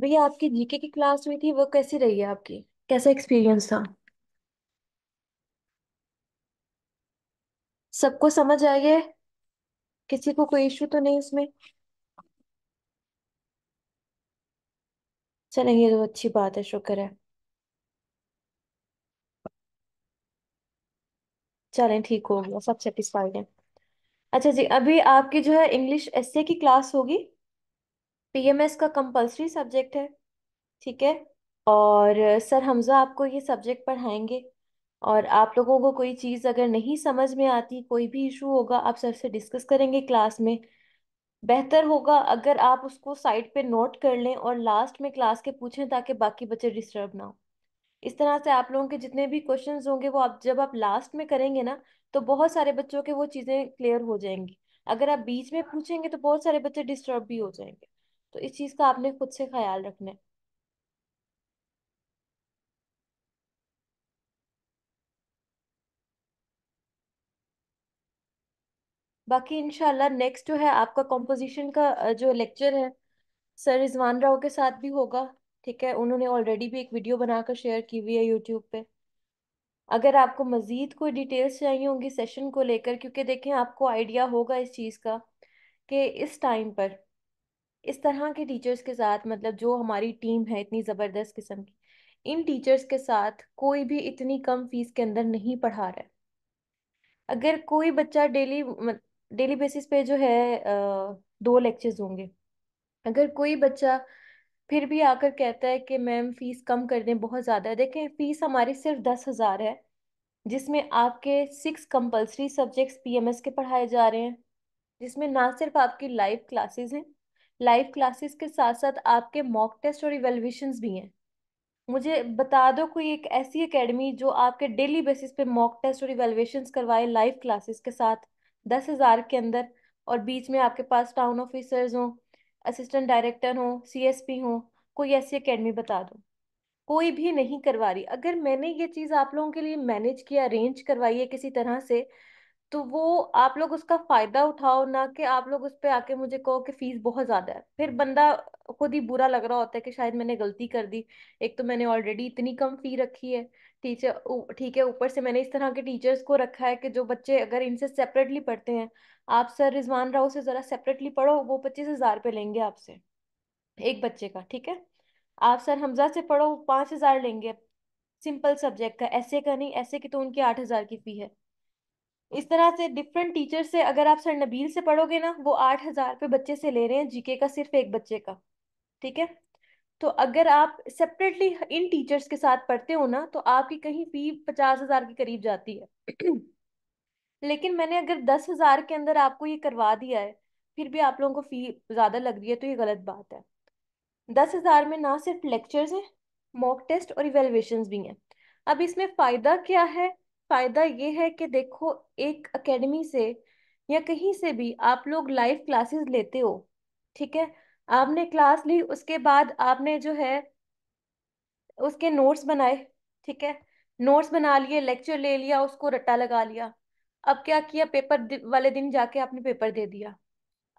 भैया आपकी जीके की क्लास हुई थी वो कैसी रही है आपकी कैसा एक्सपीरियंस था सबको समझ आई है किसी को कोई इशू तो नहीं उसमें चलें ये तो अच्छी बात है शुक्र है चलें ठीक हो गया सब सेटिस्फाइड है अच्छा जी अभी आपकी जो है इंग्लिश एसए की क्लास होगी पीएमएस का कंपलसरी सब्जेक्ट है ठीक है और सर हमज़ा आपको ये सब्जेक्ट पढ़ाएंगे और आप लोगों को कोई चीज़ अगर नहीं समझ में आती कोई भी इशू होगा आप सर से डिस्कस करेंगे क्लास में बेहतर होगा अगर आप उसको साइड पे नोट कर लें और लास्ट में क्लास के पूछें ताकि बाकी बच्चे डिस्टर्ब ना हो इस तरह से आप लोगों के जितने भी क्वेश्चन होंगे वो आप जब आप लास्ट में करेंगे ना तो बहुत सारे बच्चों के वो चीज़ें क्लियर हो जाएंगी अगर आप बीच में पूछेंगे तो बहुत सारे बच्चे डिस्टर्ब भी हो जाएंगे तो इस चीज का आपने खुद से ख्याल रखना है बाकी इनशाला नेक्स्ट जो है आपका कॉम्पोजिशन का जो लेक्चर है सर रिजवान राव के साथ भी होगा ठीक है उन्होंने ऑलरेडी भी एक वीडियो बनाकर शेयर की हुई है यूट्यूब पे अगर आपको मज़ीद कोई डिटेल्स चाहिए होंगी सेशन को लेकर क्योंकि देखें आपको आइडिया होगा इस चीज़ का कि इस टाइम पर इस तरह के टीचर्स के साथ मतलब जो हमारी टीम है इतनी ज़बरदस्त किस्म की इन टीचर्स के साथ कोई भी इतनी कम फीस के अंदर नहीं पढ़ा रहा अगर कोई बच्चा डेली डेली बेसिस पे जो है दो लेक्चर्स होंगे अगर कोई बच्चा फिर भी आकर कहता है कि मैम फीस कम कर दें बहुत ज़्यादा है देखें फीस हमारी सिर्फ दस हज़ार है जिसमें आपके सिक्स कंपलसरी सब्जेक्ट्स पीएमएस के पढ़ाए जा रहे हैं जिसमें ना सिर्फ आपकी लाइव क्लासेस हैं लाइव क्लासेस के साथ साथ आपके मॉक टेस्ट और इवेल्युएशन भी हैं मुझे बता दो कोई एक ऐसी एकेडमी जो आपके डेली बेसिस पे मॉक टेस्ट और इवेल्युएशन करवाए लाइव क्लासेस के साथ दस हज़ार के अंदर और बीच में आपके पास टाउन ऑफिसर्स हों असिस्टेंट डायरेक्टर हों सीएसपी हों कोई ऐसी एकेडमी बता दो कोई भी नहीं करवा रही अगर मैंने ये चीज़ आप लोगों के लिए मैनेज किया अरेंज करवाई है किसी तरह से तो वो आप लोग उसका फायदा उठाओ ना कि आप लोग उस पर आके मुझे कहो कि फीस बहुत ज्यादा है फिर हम्म। बंदा खुद ही बुरा लग रहा होता है कि शायद मैंने गलती कर दी एक तो मैंने ऑलरेडी इतनी कम फी रखी है टीचर ठीक है ऊपर से मैंने इस तरह के टीचर्स को रखा है कि जो बच्चे अगर इनसे सेपरेटली पढ़ते हैं आप सर रिजवान राव से जरा सेपरेटली पढ़ो वो पच्चीस हजार रुपये लेंगे आपसे एक हम्म। बच्चे का ठीक है आप सर हमजा से पढ़ो पाँच हजार लेंगे सिंपल सब्जेक्ट का ऐसे का नहीं ऐसे की तो उनकी आठ हजार की फी है इस तरह से डिफरेंट टीचर से अगर आप सर नबील से पढ़ोगे ना वो आठ हजार रुपये बच्चे से ले रहे हैं जीके का सिर्फ एक बच्चे का ठीक है तो अगर आप सेपरेटली इन टीचर्स के साथ पढ़ते हो ना तो आपकी कहीं फी पचास हजार के करीब जाती है लेकिन मैंने अगर दस हजार के अंदर आपको ये करवा दिया है फिर भी आप लोगों को फी ज़्यादा लग रही है तो ये गलत बात है दस हजार में ना सिर्फ लेक्चर्स हैं मॉक टेस्ट और इवेलुएशन भी हैं अब इसमें फ़ायदा क्या है फायदा ये है कि देखो एक एकेडमी से या कहीं से भी आप लोग लाइव क्लासेस लेते हो ठीक है आपने क्लास ली उसके बाद आपने जो है उसके नोट्स बनाए ठीक है नोट्स बना लिए लेक्चर ले लिया उसको रट्टा लगा लिया अब क्या किया पेपर वाले दिन जाके आपने पेपर दे दिया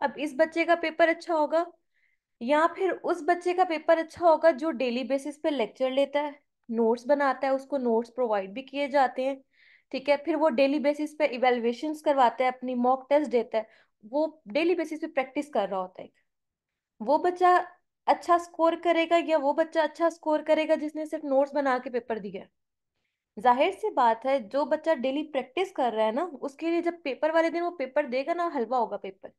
अब इस बच्चे का पेपर अच्छा होगा या फिर उस बच्चे का पेपर अच्छा होगा जो डेली बेसिस पे लेक्चर लेता है नोट्स बनाता है उसको नोट्स प्रोवाइड भी किए जाते हैं ठीक है फिर वो डेली बेसिस पे इवेल्युएशन करवाता है अपनी मॉक टेस्ट देता है वो डेली बेसिस पे प्रैक्टिस कर रहा होता है वो बच्चा अच्छा स्कोर करेगा या वो बच्चा अच्छा स्कोर करेगा जिसने सिर्फ नोट्स बना के पेपर दिया जाहिर सी बात है जो बच्चा डेली प्रैक्टिस कर रहा है ना उसके लिए जब पेपर वाले दिन वो पेपर देगा ना हलवा होगा पेपर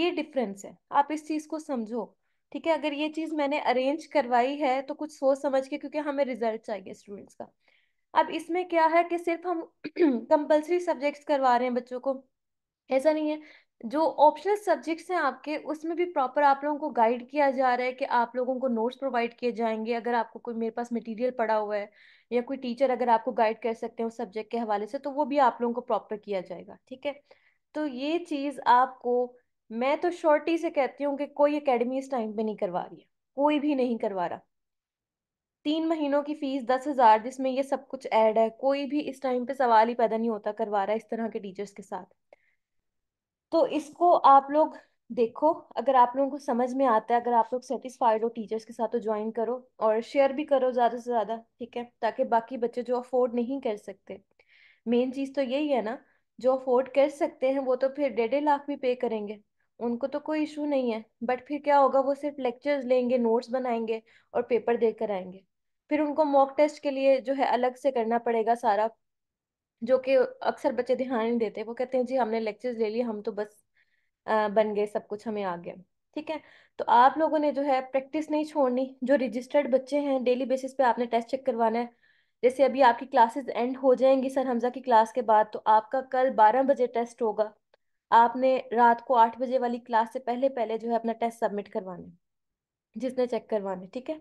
ये डिफरेंस है आप इस चीज़ को समझो ठीक है अगर ये चीज़ मैंने अरेंज करवाई है तो कुछ सोच समझ के क्योंकि हमें रिजल्ट चाहिए स्टूडेंट्स का अब इसमें क्या है कि सिर्फ हम कंपलसरी सब्जेक्ट्स करवा रहे हैं बच्चों को ऐसा नहीं है जो ऑप्शनल सब्जेक्ट्स हैं आपके उसमें भी प्रॉपर आप लोगों को गाइड किया जा रहा है कि आप लोगों को नोट्स प्रोवाइड किए जाएंगे अगर आपको कोई मेरे पास मटेरियल पड़ा हुआ है या कोई टीचर अगर आपको गाइड कर सकते हैं उस सब्जेक्ट के हवाले से तो वो भी आप लोगों को प्रॉपर किया जाएगा ठीक है तो ये चीज़ आपको मैं तो शॉर्टी से कहती हूँ कि कोई अकेडमी इस टाइम पर नहीं करवा रही है कोई भी नहीं करवा रहा तीन महीनों की फीस दस हजार जिसमें ये सब कुछ ऐड है कोई भी इस टाइम पे सवाल ही पैदा नहीं होता करवा रहा है इस तरह के टीचर्स के साथ तो इसको आप लोग देखो अगर आप लोगों को समझ में आता है अगर आप लोग सेटिस्फाइड हो टीचर्स के साथ तो ज्वाइन करो और शेयर भी करो ज़्यादा से ज़्यादा ठीक है ताकि बाकी बच्चे जो अफोर्ड नहीं कर सकते मेन चीज़ तो यही है ना जो अफोर्ड कर सकते हैं वो तो फिर डेढ़ डेढ़ लाख भी पे करेंगे उनको तो कोई इशू नहीं है बट फिर क्या होगा वो सिर्फ लेक्चर्स लेंगे नोट्स बनाएंगे और पेपर देकर आएंगे फिर उनको मॉक टेस्ट के लिए जो है अलग से करना पड़ेगा सारा जो कि अक्सर बच्चे ध्यान नहीं देते वो कहते हैं जी हमने लेक्चर्स ले लिए हम तो बस बन गए सब कुछ हमें आ गया ठीक है तो आप लोगों ने जो है प्रैक्टिस नहीं छोड़नी जो रजिस्टर्ड बच्चे हैं डेली बेसिस पे आपने टेस्ट चेक करवाना है जैसे अभी आपकी क्लासेस एंड हो जाएंगी सर हमजा की क्लास के बाद तो आपका कल बारह बजे टेस्ट होगा आपने रात को आठ बजे वाली क्लास से पहले पहले जो है अपना टेस्ट सबमिट करवाना है जिसने चेक करवाने ठीक है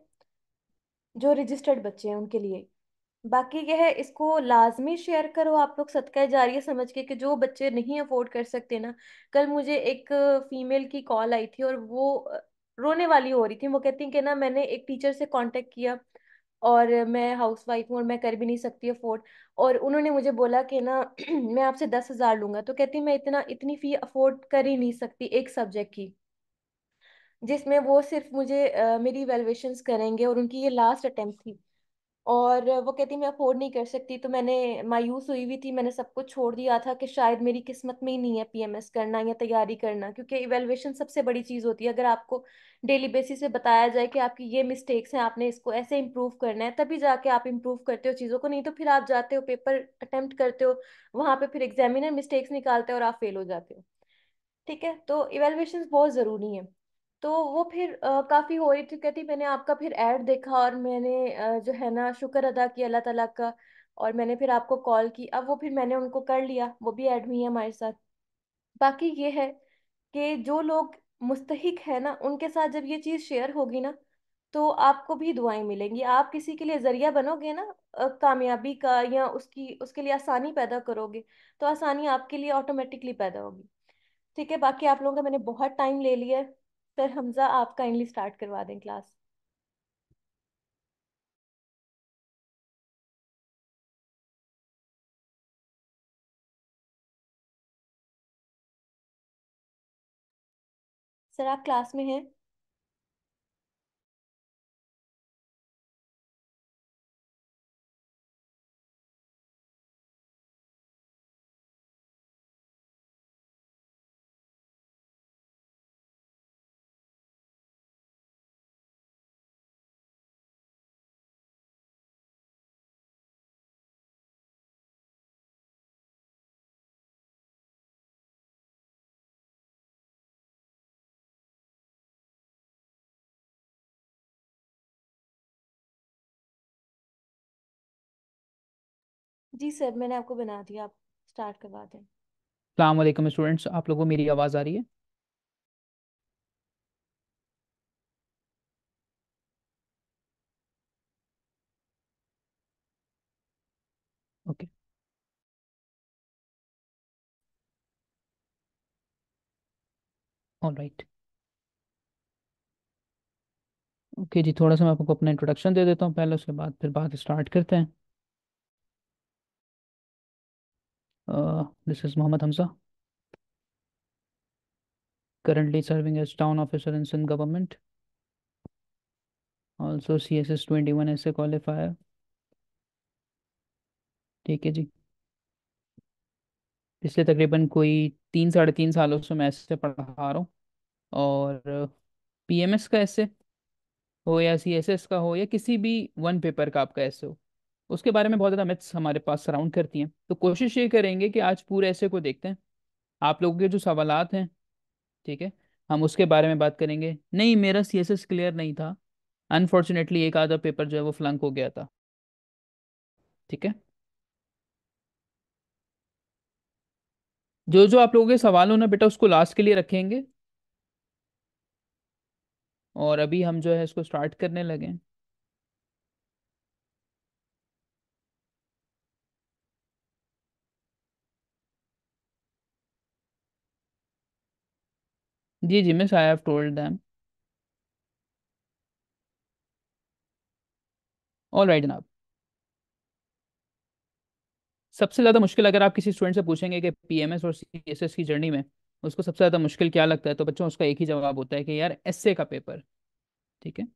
जो रजिस्टर्ड बच्चे हैं उनके लिए बाकी यह है इसको लाजमी शेयर करो आप लोग सदका है समझ के कि जो बच्चे नहीं अफोर्ड कर सकते ना कल मुझे एक फ़ीमेल की कॉल आई थी और वो रोने वाली हो रही थी वो कहती कि ना मैंने एक टीचर से कांटेक्ट किया और मैं हाउस वाइफ हूँ और मैं कर भी नहीं सकती अफोर्ड और उन्होंने मुझे बोला कि ना मैं आपसे दस हज़ार लूँगा तो कहती मैं इतना इतनी फ़ी अफोर्ड कर ही नहीं सकती एक सब्जेक्ट की जिसमें वो सिर्फ मुझे आ, मेरी वैल्यूएशंस करेंगे और उनकी ये लास्ट अटेम्प्ट थी और वो कहती मैं अफोर्ड नहीं कर सकती तो मैंने मायूस हुई हुई थी मैंने सब कुछ छोड़ दिया था कि शायद मेरी किस्मत में ही नहीं है पीएमएस करना या तैयारी करना क्योंकि इवेलुएशन सबसे बड़ी चीज़ होती है अगर आपको डेली बेसिस पे बताया जाए कि आपकी ये मिस्टेक्स हैं आपने इसको ऐसे इम्प्रूव करना है तभी जाके आप इम्प्रूव करते हो चीज़ों को नहीं तो फिर आप जाते हो पेपर अटैम्प्ट करते हो वहाँ पर फिर एग्जामिनर मिस्टेक्स निकालते हो और आप फेल हो जाते हो ठीक है तो इवेलुएशन बहुत ज़रूरी है तो वो फिर काफ़ी हो रही थी कहती मैंने आपका फिर ऐड देखा और मैंने आ, जो है ना शुक्र अदा किया अल्लाह ताला का और मैंने फिर आपको कॉल की अब वो फिर मैंने उनको कर लिया वो भी ऐड हुई है हमारे साथ बाकी ये है कि जो लोग मुस्तहिक है ना उनके साथ जब ये चीज़ शेयर होगी ना तो आपको भी दुआएं मिलेंगी आप किसी के लिए जरिया बनोगे ना कामयाबी का या उसकी उसके लिए आसानी पैदा करोगे तो आसानी आपके लिए ऑटोमेटिकली पैदा होगी ठीक है बाकी आप लोगों का मैंने बहुत टाइम ले लिया है सर हमजा आप काइंडली स्टार्ट करवा दें क्लास सर आप क्लास में हैं जी सर मैंने आपको बना दिया आप स्टार्ट करवा दें अलैक्म स्टूडेंट्स आप लोगों को मेरी आवाज़ आ रही है ओके ऑल राइट ओके जी थोड़ा सा मैं आपको अपना इंट्रोडक्शन दे देता हूँ पहले उसके बाद फिर बात स्टार्ट करते हैं this is Mohammad Hamza currently serving as town officer in Sindh government also C S S twenty one S A qualifier ठीक है जी पिछले तकरीबन कोई तीन साढ़े तीन सालों से मैं ऐसे पढ़ा रहा हूँ और पी एम एस का ऐसे हो या सी एस एस का हो या किसी भी वन पेपर का आपका ऐसे हो उसके बारे में बहुत ज़्यादा मिथ्स हमारे पास सराउंड करती हैं तो कोशिश ये करेंगे कि आज पूरे ऐसे को देखते हैं आप लोगों के जो सवाल हैं ठीक है हम उसके बारे में बात करेंगे नहीं मेरा सी क्लियर नहीं था अनफॉर्चुनेटली एक आधा पेपर जो है वो फ्लंक हो गया था ठीक है जो जो आप लोगों के सवाल हो ना बेटा उसको लास्ट के लिए रखेंगे और अभी हम जो है इसको स्टार्ट करने लगे हैं जी जी miss I have told all right जनाब सबसे ज़्यादा मुश्किल अगर आप किसी स्टूडेंट से पूछेंगे कि पीएमएस और सीएसएस की जर्नी में उसको सबसे ज़्यादा मुश्किल क्या लगता है तो बच्चों उसका एक ही जवाब होता है कि यार एसए का पेपर ठीक है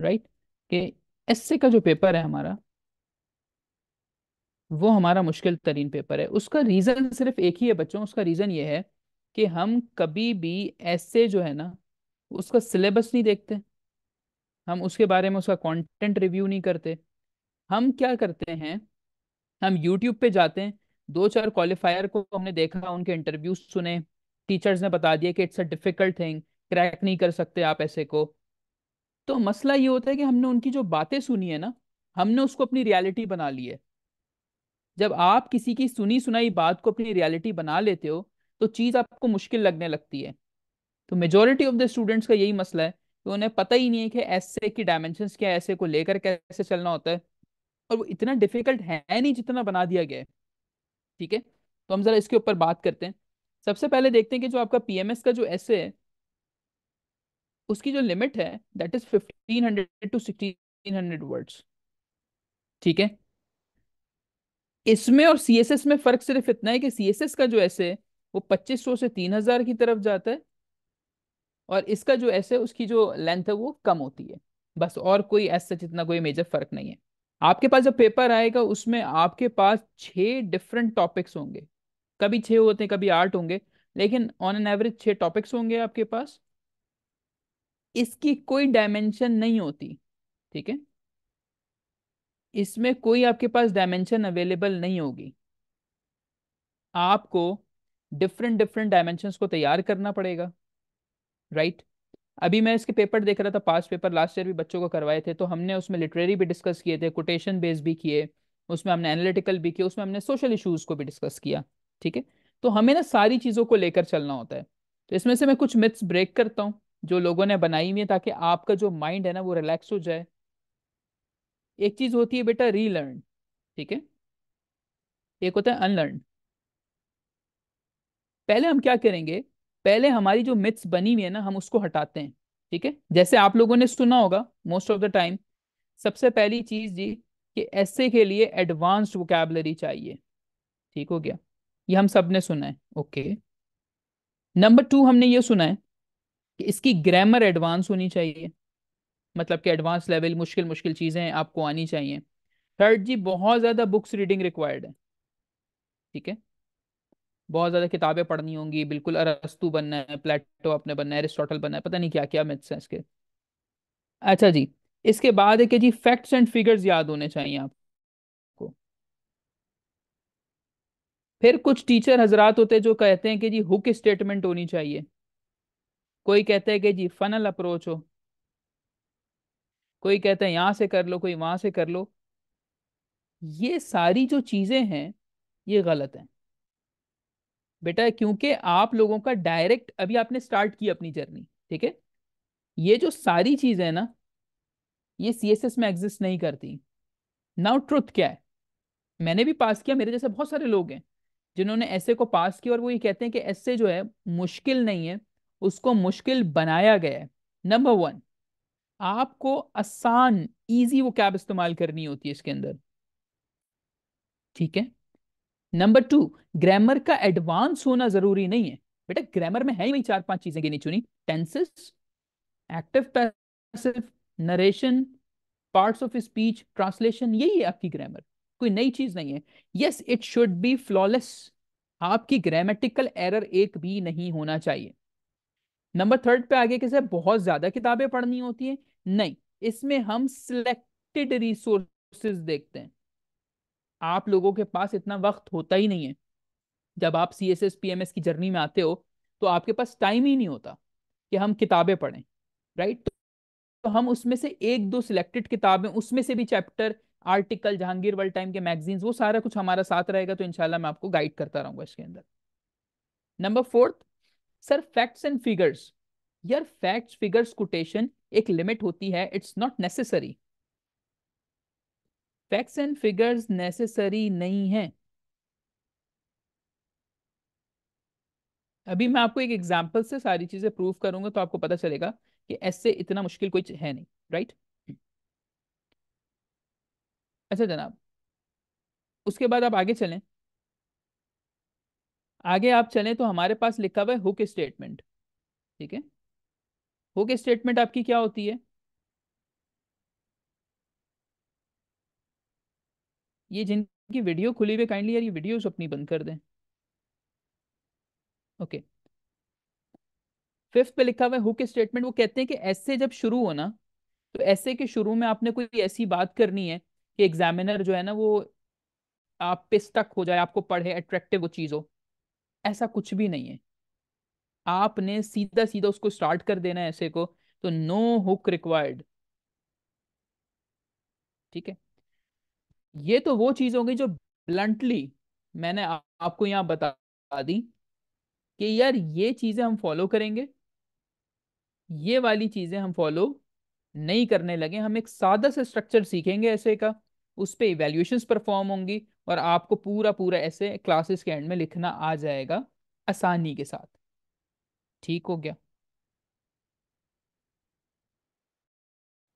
राइट कि एसए का जो पेपर है हमारा वो हमारा मुश्किल तरीन पेपर है उसका रीज़न सिर्फ एक ही है बच्चों उसका रीज़न ये है कि हम कभी भी ऐसे जो है ना उसका सिलेबस नहीं देखते हम उसके बारे में उसका कंटेंट रिव्यू नहीं करते हम क्या करते हैं हम यूट्यूब पे जाते हैं दो चार क्वालिफायर को हमने देखा उनके इंटरव्यूज सुने टीचर्स ने बता दिया कि it's a difficult thing crack नहीं कर सकते आप ऐसे को तो मसला ये होता है कि हमने उनकी जो बातें सुनी है ना हमने उसको अपनी रियलिटी बना ली है जब आप किसी की सुनी सुनाई बात को अपनी रियलिटी बना लेते हो तो चीज़ आपको मुश्किल लगने लगती है तो मेजोरिटी ऑफ द स्टूडेंट्स का यही मसला है कि तो उन्हें पता ही नहीं है कि ऐसे की डायमेंशन क्या ऐसे को लेकर कैसे चलना होता है और वो इतना डिफिकल्ट है नहीं जितना बना दिया गया है ठीक है तो हम जरा इसके ऊपर बात करते हैं सबसे पहले देखते हैं कि जो आपका पी का जो ऐसे है उसकी जो लिमिट है that is fifteen to sixteen words ठीक है इसमें और सी में फर्क सिर्फ इतना है कि सी का जो ऐसे वो पच्चीस सौ से तीन हजार की तरफ जाता है और इसका जो ऐसे उसकी जो लेंथ है वो कम होती है बस और कोई ऐसा जितना कोई मेजर फर्क नहीं है आपके पास जब पेपर आएगा उसमें आपके पास छः डिफरेंट टॉपिक्स होंगे कभी छः होते हैं कभी आठ होंगे लेकिन ऑन एन एवरेज छः टॉपिक्स होंगे आपके पास इसकी कोई डायमेंशन नहीं होती ठीक है इसमें कोई आपके पास डायमेंशन अवेलेबल नहीं होगी आपको डिफरेंट डिफरेंट डायमेंशन को तैयार करना पड़ेगा राइट right? अभी मैं इसके पेपर देख रहा था पास्ट पेपर लास्ट ईयर भी बच्चों को करवाए थे तो हमने उसमें लिटरेरी भी डिस्कस किए थे कोटेशन बेस भी किए उसमें हमने एनालिटिकल भी किए उसमें हमने सोशल इशूज़ को भी डिस्कस किया ठीक है तो हमें ना सारी चीज़ों को लेकर चलना होता है तो इसमें से मैं कुछ मिथ्स ब्रेक करता हूँ जो लोगों ने बनाई हुई है ताकि आपका जो माइंड है ना वो रिलैक्स हो जाए एक चीज होती है बेटा रीलर्न ठीक है एक होता है अनलर्न पहले हम क्या करेंगे पहले हमारी जो मिथ्स बनी हुई है ना हम उसको हटाते हैं ठीक है जैसे आप लोगों ने सुना होगा मोस्ट ऑफ द टाइम सबसे पहली चीज जी कि ऐसे के लिए एडवांस्ड वोकेबलरी चाहिए ठीक हो गया ये हम सब ने सुना है ओके नंबर टू हमने ये सुना है कि इसकी ग्रामर एडवांस होनी चाहिए मतलब कि एडवांस लेवल मुश्किल मुश्किल चीज़ें आपको आनी चाहिए थर्ड जी बहुत ज़्यादा बुक्स रीडिंग रिक्वायर्ड है ठीक है बहुत ज़्यादा किताबें पढ़नी होंगी बिल्कुल अरस्तु बनना है प्लेटो अपने बनना है एरिस्टोटल बनना है पता नहीं क्या क्या मिथ्स हैं इसके अच्छा जी इसके बाद है कि जी फैक्ट्स एंड फिगर्स याद होने चाहिए आपको फिर कुछ टीचर हजरात होते हैं जो कहते हैं कि जी हुक स्टेटमेंट होनी चाहिए कोई कहता है कि जी फनल अप्रोच हो कोई कहता है यहाँ से कर लो कोई वहाँ से कर लो ये सारी जो चीज़ें हैं ये गलत हैं बेटा क्योंकि आप लोगों का डायरेक्ट अभी आपने स्टार्ट की अपनी जर्नी ठीक है ये जो सारी चीज़ें हैं ना ये सी एस एस में एग्जिस्ट नहीं करती नाउ ट्रुथ क्या है मैंने भी पास किया मेरे जैसे बहुत सारे लोग हैं जिन्होंने ऐसे को पास किया और वो ये कहते हैं कि ऐसे जो है मुश्किल नहीं है उसको मुश्किल बनाया गया है नंबर वन आपको आसान इजी वो कैब इस्तेमाल करनी होती है इसके अंदर ठीक है नंबर टू ग्रामर का एडवांस होना जरूरी नहीं है बेटा ग्रामर में है ही वही चार पांच चीजें गिनी चुनी tenses active passive narration parts of speech translation यही है आपकी ग्रामर कोई नई चीज नहीं है yes it should be flawless आपकी ग्रामेटिकल एरर एक भी नहीं होना चाहिए नंबर थर्ड पे आगे कैसे बहुत ज्यादा किताबें पढ़नी होती हैं नहीं इसमें हम सिलेक्टेड रिसोर्सेज देखते हैं आप लोगों के पास इतना वक्त होता ही नहीं है जब आप C S S P M S की जर्नी में आते हो तो आपके पास टाइम ही नहीं होता कि हम किताबें पढ़ें राइट तो हम उसमें से एक दो सिलेक्टेड किताबें उसमें से भी chapter article Jahangir world time के मैगजीन वो सारा कुछ हमारा साथ रहेगा तो इनशाला मैं आपको गाइड करता रहूंगा इसके अंदर number fourth sir facts and figures यार फैक्ट्स फिगर्स कोटेशन एक लिमिट होती है it's not necessary facts and figures necessary नहीं है अभी मैं आपको एक एग्जाम्पल से सारी चीजें प्रूव करूंगा तो आपको पता चलेगा कि ऐसे इतना मुश्किल कोई है नहीं राइट अच्छा जनाब उसके बाद आप आगे चलें आगे आप चलें तो हमारे पास लिखा हुआ है हुक स्टेटमेंट ठीक है हो के स्टेटमेंट आपकी क्या होती है ये जिनकी वीडियो खुली हुई काइंडली यार ये वीडियोस अपनी बंद कर दें ओके फिफ्थ पे लिखा हुआ है हुक स्टेटमेंट वो कहते हैं कि ऐसे जब शुरू हो ना तो ऐसे के शुरू में आपने कोई ऐसी बात करनी है कि एग्जामिनर जो है ना वो आप पे स्टक हो जाए आपको पढ़े अट्रैक्टिव वो चीज़ हो ऐसा कुछ भी नहीं है आपने सीधा सीधा उसको स्टार्ट कर देना है ऐसे को तो नो हुक रिक्वायर्ड ठीक है ये तो वो चीज होगी जो ब्लंटली मैंने आ, आपको यहां बता दी कि यार ये चीजें हम फॉलो करेंगे ये वाली चीजें हम फॉलो नहीं करने लगे हम एक सादा से स्ट्रक्चर सीखेंगे ऐसे का उस पर इवेल्यूशन परफॉर्म होंगी और आपको पूरा पूरा ऐसे क्लासेस के एंड में लिखना आ जाएगा आसानी के साथ ठीक हो गया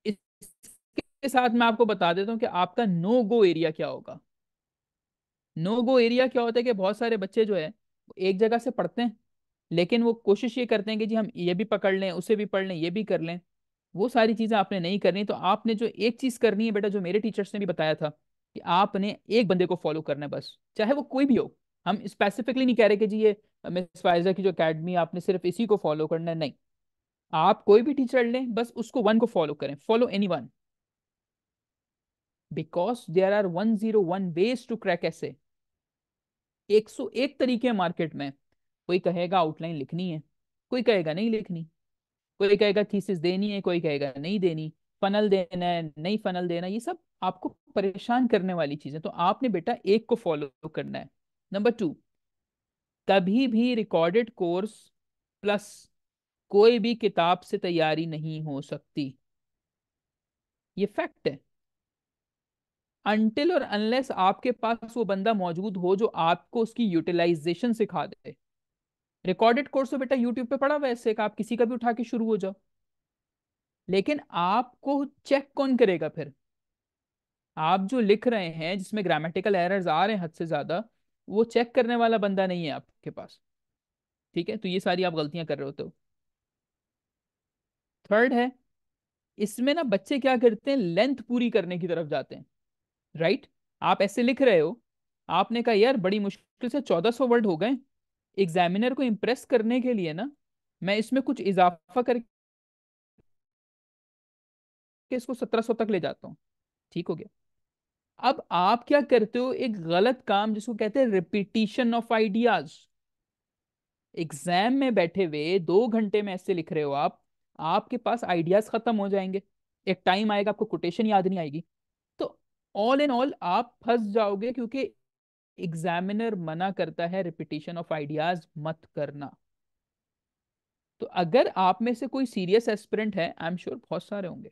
इसके साथ मैं आपको बता देता हूँ कि आपका नो गो एरिया क्या होगा नो गो एरिया क्या होता है कि बहुत सारे बच्चे जो है एक जगह से पढ़ते हैं लेकिन वो कोशिश ये करते हैं कि जी हम ये भी पकड़ लें उसे भी पढ़ लें ये भी कर लें वो सारी चीज़ें आपने नहीं करनी तो आपने जो एक चीज़ करनी है बेटा जो मेरे टीचर्स ने भी बताया था कि आपने एक बंदे को फॉलो करना है बस चाहे वो कोई भी हो हम स्पेसिफिकली नहीं कह रहे कि जी ये मिस फाइजा की जो अकेडमी आपने सिर्फ इसी को फॉलो करना है नहीं आप कोई भी टीचर लें बस उसको वन को फॉलो करें follow any one because there are one zero one ways to crack ऐसे एक सौ एक तरीके मार्केट में कोई कहेगा आउटलाइन लिखनी है कोई कहेगा नहीं लिखनी कोई कहेगा थीसिस देनी है कोई कहेगा नहीं देनी फनल देना है नहीं फनल देना ये सब आपको परेशान करने वाली चीजें तो आपने बेटा एक को फॉलो करना है नंबर टू तभी भी रिकॉर्डेड कोर्स प्लस कोई भी किताब से तैयारी नहीं हो सकती ये फैक्ट है अनटिल और अनलेस आपके पास वो बंदा मौजूद हो जो आपको उसकी यूटिलाइजेशन सिखा दे रिकॉर्डेड कोर्स तो बेटा यूट्यूब पे पढ़ा वैसे का आप किसी का भी उठा के शुरू हो जाओ लेकिन आपको चेक कौन करेगा फिर आप जो लिख रहे हैं जिसमें ग्रामेटिकल एरर्स आ रहे हैं हद से ज्यादा वो चेक करने वाला बंदा नहीं है आपके पास ठीक है तो ये सारी आप गलतियां कर रहे होते हो थर्ड है इसमें ना बच्चे क्या करते हैं लेंथ पूरी करने की तरफ जाते हैं राइट आप ऐसे लिख रहे हो आपने कहा यार बड़ी मुश्किल से चौदह सौ वर्ड हो गए एग्जामिनर को इम्प्रेस करने के लिए ना मैं इसमें कुछ इजाफा करके इसको सत्रह सौ तक ले जाता हूँ ठीक हो गया अब आप क्या करते हो एक गलत काम जिसको कहते हैं रिपीटिशन ऑफ आइडियाज एग्जाम में बैठे हुए दो घंटे में ऐसे लिख रहे हो आप आपके पास आइडियाज खत्म हो जाएंगे एक टाइम आएगा आपको कोटेशन याद नहीं आएगी तो ऑल इन ऑल आप फंस जाओगे क्योंकि एग्जामिनर मना करता है रिपीटिशन ऑफ आइडियाज मत करना तो अगर आप में से कोई सीरियस एस्पिरेंट है आई एम श्योर बहुत सारे होंगे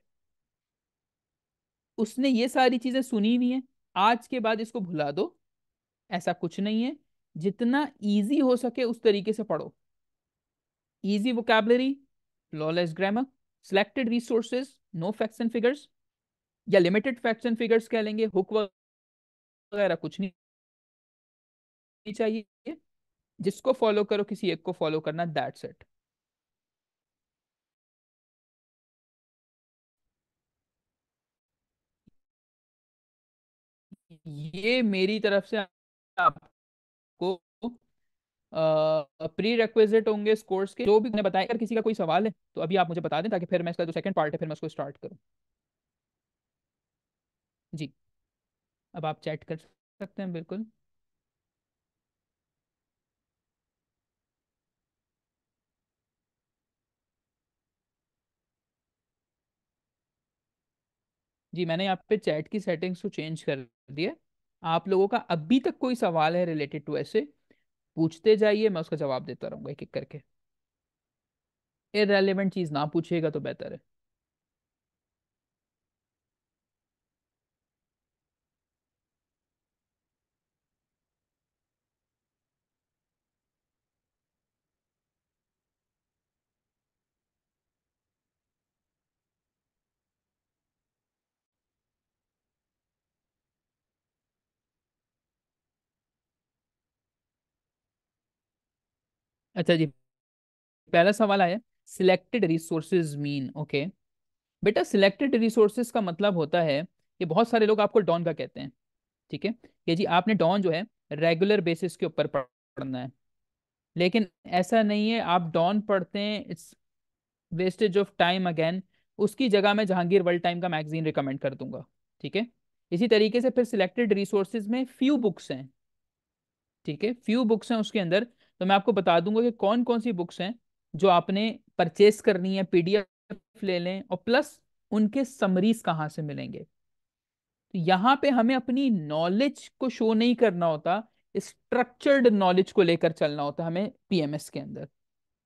उसने ये सारी चीजें सुनी हुई हैं आज के बाद इसको भुला दो ऐसा कुछ नहीं है जितना ईजी हो सके उस तरीके से पढ़ो easy vocabulary flawless grammar selected resources no facts and figures या लिमिटेड फैक्ट्स एंड फिगर्स कह लेंगे हुक वगैरह कुछ नहीं चाहिए जिसको फॉलो करो किसी एक को फॉलो करना दैट्स इट ये मेरी तरफ से आपको प्री रिक्वेजिट होंगे कोर्स के जो भी मैंने बताया अगर किसी का कोई सवाल है तो अभी आप मुझे बता दें ताकि फिर मैं इसका जो सेकंड पार्ट है फिर मैं उसको स्टार्ट करूं जी अब आप चैट कर सकते हैं बिल्कुल जी मैंने यहाँ पे चैट की सेटिंग्स को तो चेंज कर दिया आप लोगों का अभी तक कोई सवाल है रिलेटेड टू ऐसे पूछते जाइए मैं उसका जवाब देता रहूंगा एक एक करके इरेलीवेंट चीज ना पूछिएगा तो बेहतर है अच्छा जी पहला सवाल आया सिलेक्टेड रिसोर्सेज मीन ओके बेटा सिलेक्टेड रिसोर्सेज का मतलब होता है ये बहुत सारे लोग आपको डॉन का कहते हैं ठीक है ये जी आपने डॉन जो है रेगुलर बेसिस के ऊपर पढ़ना है लेकिन ऐसा नहीं है आप डॉन पढ़ते हैं it's wastage of time again उसकी जगह मैं जहांगीर वर्ल्ड टाइम का मैगजीन रिकमेंड कर दूंगा ठीक है इसी तरीके से फिर सिलेक्टेड रिसोर्सेज में फ्यू बुक्स हैं ठीक है फ्यू बुक्स हैं उसके अंदर तो मैं आपको बता दूंगा कि कौन कौन सी बुक्स हैं जो आपने परचेस करनी है पीडीएफ ले लें और प्लस उनके समरीज कहाँ से मिलेंगे तो यहाँ पे हमें अपनी नॉलेज को शो नहीं करना होता स्ट्रक्चर्ड नॉलेज को लेकर चलना होता हमें पीएमएस के अंदर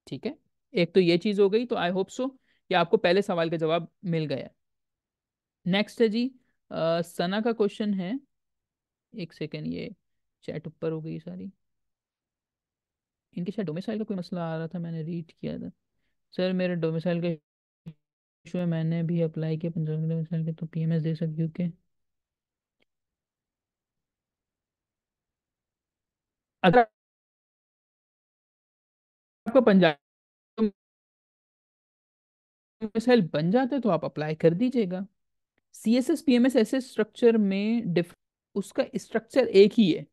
ठीक है एक तो ये चीज हो गई तो आई होप सो कि आपको पहले सवाल का जवाब मिल गया नेक्स्ट है जी आ, सना का क्वेश्चन है एक सेकेंड ये चैट ऊपर हो गई सारी इनके शायद डोमिसाइल का कोई मसला आ रहा था मैंने रीड किया था सर मेरे डोमिसाइल के इशू है मैंने भी अप्लाई किया पंजाब में डोमिसाइल के तो पीएमएस दे सकती हूँ कि अगर आपका पंजाब डोमिसाइल बन जाता है तो आप अप्लाई कर दीजिएगा C S S P M S ऐसे स्ट्रक्चर में डिफ उसका स्ट्रक्चर एक ही है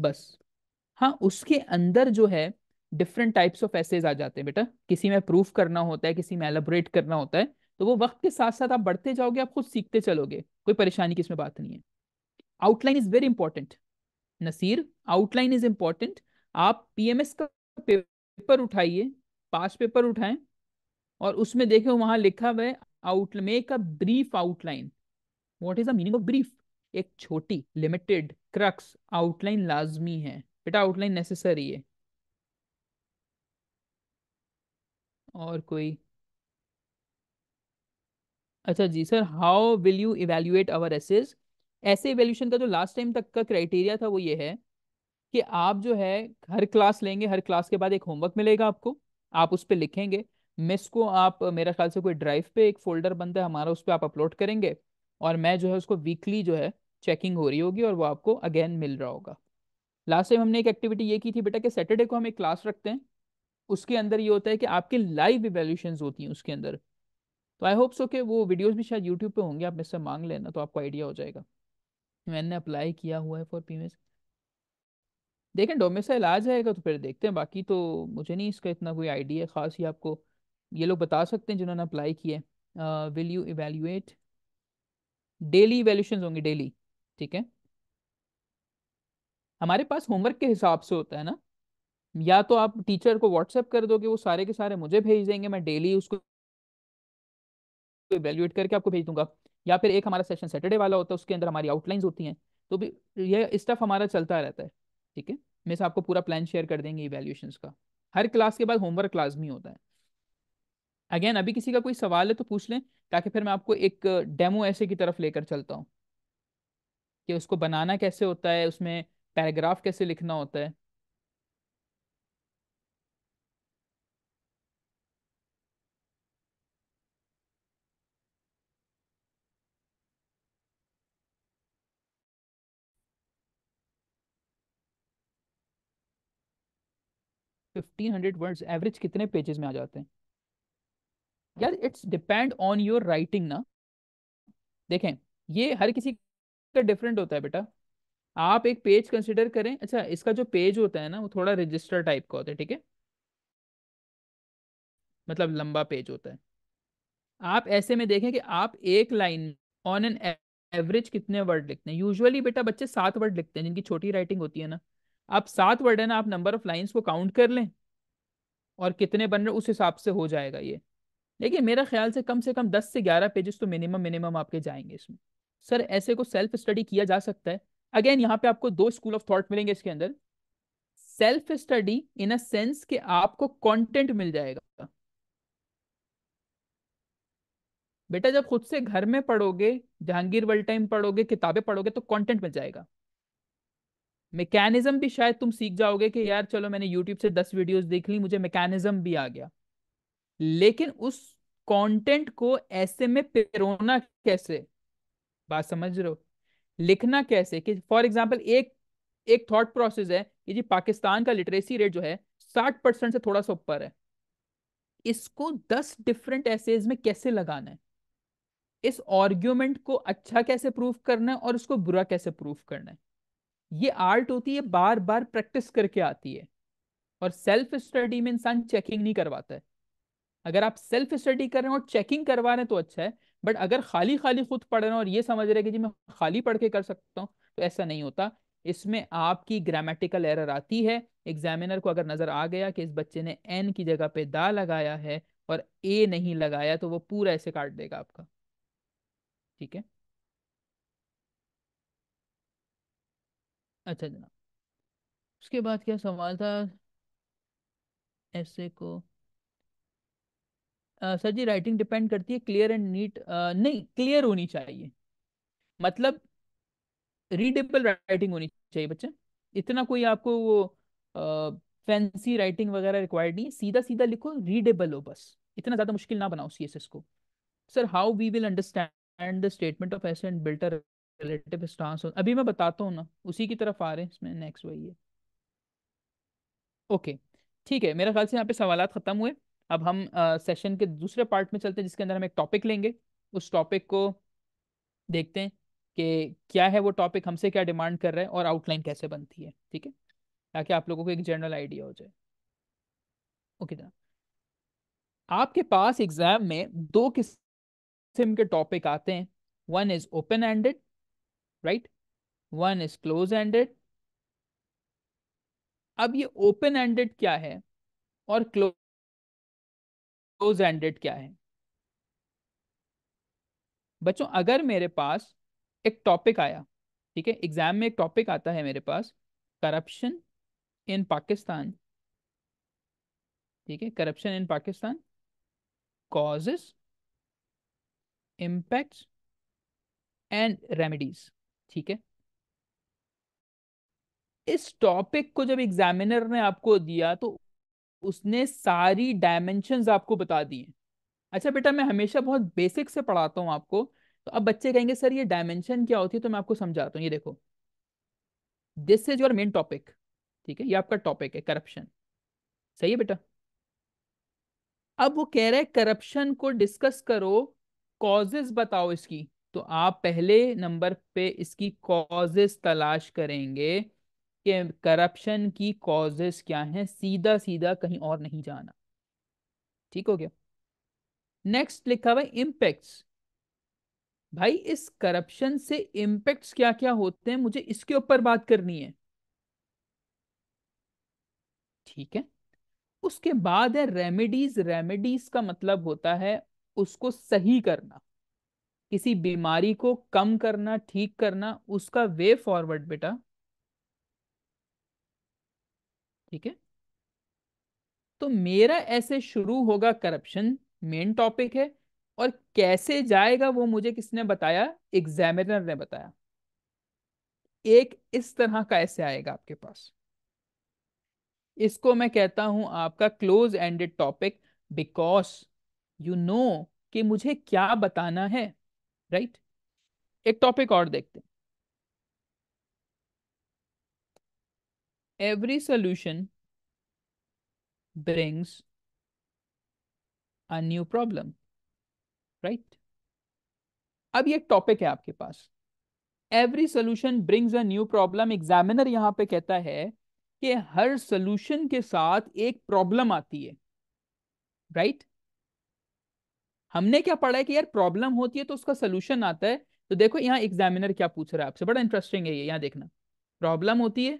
बस हाँ उसके अंदर जो है डिफरेंट टाइप्स ऑफ एसेज आ जाते हैं बेटा किसी में प्रूफ करना होता है किसी में एलोबरेट करना होता है तो वो वक्त के साथ साथ आप बढ़ते जाओगे आप खुद सीखते चलोगे कोई परेशानी की इसमें बात नहीं है outline is very important Naseer outline is important आप पीएमएस का पेपर उठाइए पास पेपर उठाएं और उसमें देखें वहां लिखा हुआ out make a brief outline what is the meaning of brief एक छोटी लिमिटेड क्रक्स आउटलाइन लाजमी है बेटा आउटलाइन नेसेसरी है और कोई अच्छा जी sir how will you evaluate our essays ऐसे इवेल्यूशन का जो लास्ट टाइम तक का क्राइटेरिया था वो ये है कि आप जो है हर क्लास लेंगे हर क्लास के बाद एक होमवर्क मिलेगा आपको आप उस पर लिखेंगे मिस को आप मेरा ख्याल से कोई ड्राइव पे एक फोल्डर बनता है हमारा उस पर आप अपलोड करेंगे और मैं जो है उसको वीकली जो है चेकिंग हो रही होगी और वो आपको अगेन मिल रहा होगा लास्ट टाइम हमने एक एक्टिविटी ये की थी बेटा कि सैटरडे को हम एक क्लास रखते हैं उसके अंदर ये होता है कि आपके लाइव इवेल्यूशन होती हैं उसके अंदर तो आई होप सो के वो वीडियोज भी शायद यूट्यूब पे होंगे आप से मांग लेना तो आपको आइडिया हो जाएगा मैंने अप्लाई किया हुआ है फॉर पीमेज देखें डोमेसा इलाज आएगा तो फिर देखते हैं बाकी तो मुझे नहीं इसका इतना कोई आइडिया है खास ही आपको ये लोग बता सकते हैं जिन्होंने अप्लाई किया है will you evaluate daily evaluation होंगे डेली ठीक है हमारे पास होमवर्क के हिसाब से होता है ना या तो आप टीचर को व्हाट्सएप कर दो कि वो सारे के सारे मुझे भेज देंगे मैं डेली उसको इवेल्युएट करके आपको भेज दूंगा या फिर एक हमारा सेशन सैटरडे वाला होता है उसके अंदर हमारी आउटलाइंस होती हैं तो भी यह स्टफ हमारा चलता रहता है ठीक है मैं आपको पूरा प्लान शेयर कर देंगे इवेल्यूशन का हर क्लास के बाद होमवर्क लाजमी होता है अगेन अभी किसी का कोई सवाल है तो पूछ लें ताकि फिर मैं आपको एक डेमो ऐसे की तरफ लेकर चलता हूँ कि उसको बनाना कैसे होता है उसमें पैराग्राफ कैसे लिखना होता है फिफ्टीन हंड्रेड वर्ड्स एवरेज कितने पेजेस में आ जाते हैं यार it's depend on your writing ना देखें ये हर किसी का डिफरेंट होता है बेटा आप एक पेज कंसिडर करें अच्छा इसका जो पेज होता है ना वो थोड़ा रजिस्टर टाइप का होता है ठीक है मतलब लंबा पेज होता है आप ऐसे में देखें कि आप एक लाइन ऑन एन एवरेज कितने वर्ड लिखते हैं यूजुअली बेटा बच्चे सात वर्ड लिखते हैं जिनकी छोटी राइटिंग होती है ना आप सात वर्ड है ना आप नंबर ऑफ लाइंस को काउंट कर लें और कितने बन रहे उस हिसाब से हो जाएगा ये लेकिन मेरा ख्याल से कम से कम दस से ग्यारह पेजेस तो मिनिमम मिनिमम आपके जाएंगे इसमें सर ऐसे को सेल्फ स्टडी किया जा सकता है अगेन यहाँ पे आपको दो स्कूल ऑफ थॉट मिलेंगे इसके अंदर self study in a sense के आपको कंटेंट मिल जाएगा बेटा जब खुद से घर में पढ़ोगे जहांगीर वर्ल्ड टाइम पढ़ोगे किताबें पढ़ोगे तो कंटेंट मिल जाएगा मैकेनिज्म भी शायद तुम सीख जाओगे कि यार चलो मैंने यूट्यूब से दस वीडियोस देख ली मुझे मैकेनिज्म भी आ गया लेकिन उस कंटेंट को ऐसे में पिरोना कैसे बात समझ रहे हो लिखना कैसे कि फॉर एग्जाम्पल एक एक थॉट प्रोसेस है कि जी पाकिस्तान का लिटरेसी रेट जो है साठ परसेंट से थोड़ा सा ऊपर है इसको दस डिफरेंट एसेज में कैसे लगाना है इस ऑर्ग्यूमेंट को अच्छा कैसे प्रूफ करना है और इसको बुरा कैसे प्रूफ करना है ये आर्ट होती है बार बार प्रैक्टिस करके आती है और सेल्फ स्टडी में इंसान चेकिंग नहीं करवाता है अगर आप सेल्फ स्टडी कर रहे हैं और चेकिंग करवा रहे हैं तो अच्छा है बट अगर खाली खाली खुद पढ़ रहे हो और ये समझ रहे कि जी मैं खाली पढ़ के कर सकता हूँ तो ऐसा नहीं होता इसमें आपकी ग्रामेटिकल एरर आती है एग्जामिनर को अगर नजर आ गया कि इस बच्चे ने एन की जगह पे दा लगाया है और ए नहीं लगाया तो वो पूरा ऐसे काट देगा आपका ठीक है अच्छा जनाब उसके बाद क्या सवाल था ऐसे को सर जी राइटिंग डिपेंड करती है क्लियर एंड नीट नहीं क्लियर होनी चाहिए मतलब रीडेबल राइटिंग होनी चाहिए बच्चे इतना कोई आपको वो फैंसी राइटिंग वगैरह रिक्वायर्ड नहीं है सीधा सीधा लिखो रीडेबल हो बस इतना ज़्यादा मुश्किल ना बनाओ सी को sir how we will understand the statement of S and builder relative stance अभी मैं बताता हूँ ना उसी की तरफ आ रहे हैं इसमें नेक्स्ट वही है ओके ठीक है मेरा ख्याल से यहाँ पे सवाल ख़त्म हुए अब हम सेशन के दूसरे पार्ट में चलते हैं जिसके अंदर हम एक टॉपिक लेंगे उस टॉपिक को देखते हैं कि क्या है वो टॉपिक हमसे क्या डिमांड कर रहा है और आउटलाइन कैसे बनती है ठीक है ताकि आप लोगों को एक जनरल आइडिया हो जाए ओके जनाब आपके पास एग्जाम में दो किस्म के टॉपिक आते हैं one is open ended right one is close ended अब ये ओपन एंडेड क्या है और क्लोज क्लोज एंडेड क्या है बच्चों अगर मेरे पास एक टॉपिक आया ठीक है एग्जाम में एक टॉपिक आता है मेरे पास करप्शन इन पाकिस्तान ठीक है corruption in Pakistan causes impacts and remedies ठीक है इस टॉपिक को जब एग्जामिनर ने आपको दिया तो उसने सारी डायमेंशन आपको बता दी अच्छा बेटा मैं हमेशा बहुत बेसिक से पढ़ाता हूँ आपको तो अब बच्चे कहेंगे सर ये डायमेंशन क्या होती है तो मैं आपको समझाता हूँ ये देखो this is your main topic ठीक है ये आपका टॉपिक है करप्शन सही है बेटा अब वो कह रहे हैं करप्शन को डिस्कस करो कॉजेज बताओ इसकी तो आप पहले नंबर पे इसकी कॉजेज तलाश करेंगे कि करप्शन की कॉजेस क्या हैं सीधा सीधा कहीं और नहीं जाना ठीक हो गया नेक्स्ट लिखा हुआ इम्पैक्ट्स भाई इस करप्शन से इम्पैक्ट्स क्या क्या होते हैं मुझे इसके ऊपर बात करनी है ठीक है उसके बाद है रेमेडीज रेमेडीज का मतलब होता है उसको सही करना किसी बीमारी को कम करना ठीक करना उसका वे फॉरवर्ड बेटा ठीक है तो मेरा ऐसे शुरू होगा करप्शन मेन टॉपिक है और कैसे जाएगा वो मुझे किसने बताया एग्जामिनर ने बताया एक इस तरह का ऐसे आएगा आपके पास इसको मैं कहता हूं आपका close ended topic because you know कि मुझे क्या बताना है राइट right? एक टॉपिक और देखते हैं every solution brings a new problem right अब ये टॉपिक है आपके पास every solution brings a new problem examiner यहां पे कहता है कि हर सोल्यूशन के साथ एक प्रॉब्लम आती है राइट right? हमने क्या पढ़ा है कि यार प्रॉब्लम होती है तो उसका सोल्यूशन आता है तो देखो यहाँ एग्जामिनर क्या पूछ रहा है आपसे बड़ा इंटरेस्टिंग है ये यहाँ देखना प्रॉब्लम होती है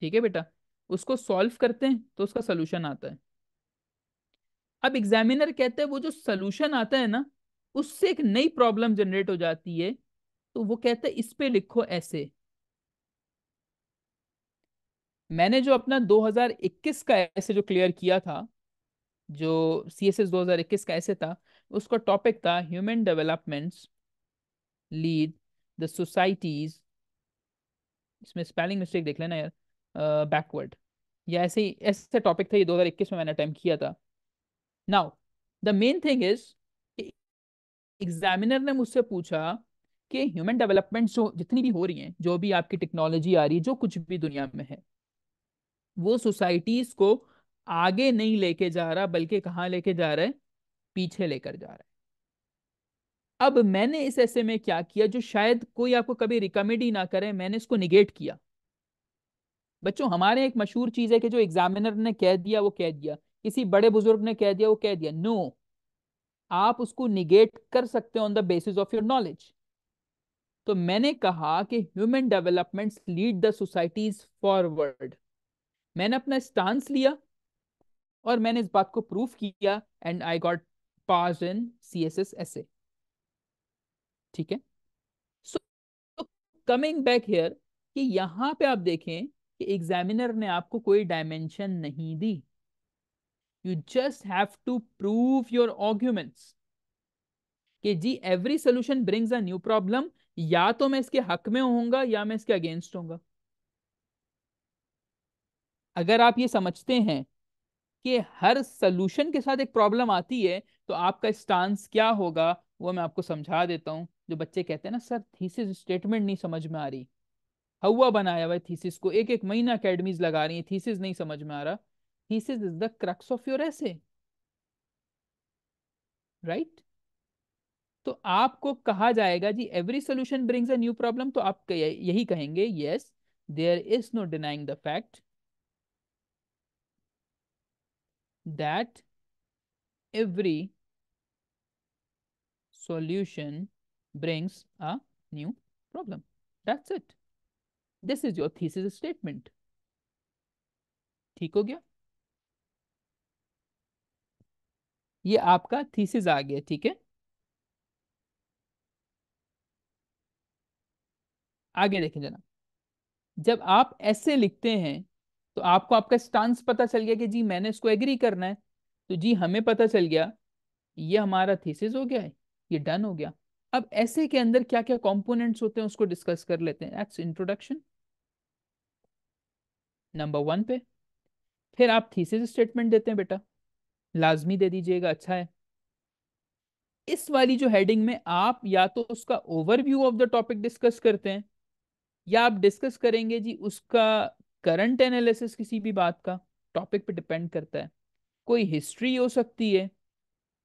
ठीक है बेटा उसको सॉल्व करते हैं तो उसका सोल्यूशन आता है अब एग्जामिनर कहते हैं वो जो सोल्यूशन आता है ना उससे एक नई प्रॉब्लम जनरेट हो जाती है तो वो कहते हैं इस पे लिखो ऐसे मैंने जो अपना 2021 का ऐसे जो क्लियर किया था जो सी एस एस दो का ऐसे था उसका टॉपिक था human developments lead the societies इसमें स्पेलिंग मिस्टेक देख लेना यार बैकवर्ड या ऐसे ही ऐसे टॉपिक था ये इक्कीस में मैंने अटैम्प किया था now the main thing is examiner ने मुझसे पूछा कि ह्यूमन डेवलपमेंट जो जितनी भी हो रही हैं जो भी आपकी टेक्नोलॉजी आ रही है जो कुछ भी दुनिया में है वो सोसाइटीज को आगे नहीं लेके जा रहा बल्कि कहाँ लेके जा रहा है पीछे लेकर जा रहा है अब मैंने इस ऐसे में क्या किया जो शायद कोई आपको कभी रिकमेंड ही ना करे मैंने इसको निगेट किया बच्चों हमारे एक मशहूर चीज है कि जो एग्जामिनर ने कह दिया वो कह दिया किसी बड़े बुजुर्ग ने कह दिया वो कह दिया नो no. आप उसको निगेट कर सकते हो on the basis of your knowledge तो मैंने कहा कि human development lead the societies forward मैंने अपना स्टांस लिया और मैंने इस बात को प्रूफ किया and I got pass in C S S S A ठीक है सो कमिंग बैक हेयर कि यहाँ पे आप देखें कि एग्जामिनर ने आपको कोई डायमेंशन नहीं दी you just have to prove your arguments कि जी every solution brings a new problem या तो मैं इसके हक में होऊंगा या मैं इसके अगेंस्ट होऊंगा अगर आप ये समझते हैं कि हर सोल्यूशन के साथ एक प्रॉब्लम आती है तो आपका स्टांस क्या होगा वो मैं आपको समझा देता हूँ जो बच्चे कहते हैं ना सर थीसिस स्टेटमेंट नहीं समझ में आ रही हवा बनाया हुआ है थीसिस को एक एक महीना अकेडमीज लगा रही है थीसिस नहीं समझ में आ रहा thesis is the crux of your essay right तो आपको कहा जाएगा जी every solution brings a new problem तो आप यही कहेंगे yes there is no denying the fact that every solution brings a new problem that's it this is your thesis statement ठीक हो गया ये आपका थीसिस आ गया ठीक है आगे देखें जनाब जब आप ऐसे लिखते हैं तो आपको आपका स्टांस पता चल गया कि जी मैंने इसको एग्री करना है तो जी हमें पता चल गया ये हमारा थीसिस हो गया है ये डन हो गया अब ऐसे के अंदर क्या क्या कंपोनेंट्स होते हैं उसको डिस्कस कर लेते हैं एक्स इंट्रोडक्शन नंबर वन पे फिर आप थीसिस स्टेटमेंट देते हैं बेटा लाजमी दे दीजिएगा अच्छा है इस वाली जो हेडिंग में आप या तो उसका overview of the topic discuss करते हैं या आप डिस्कस करेंगे जी उसका करंट एनालिसिस किसी भी बात का टॉपिक पे डिपेंड करता है कोई हिस्ट्री हो सकती है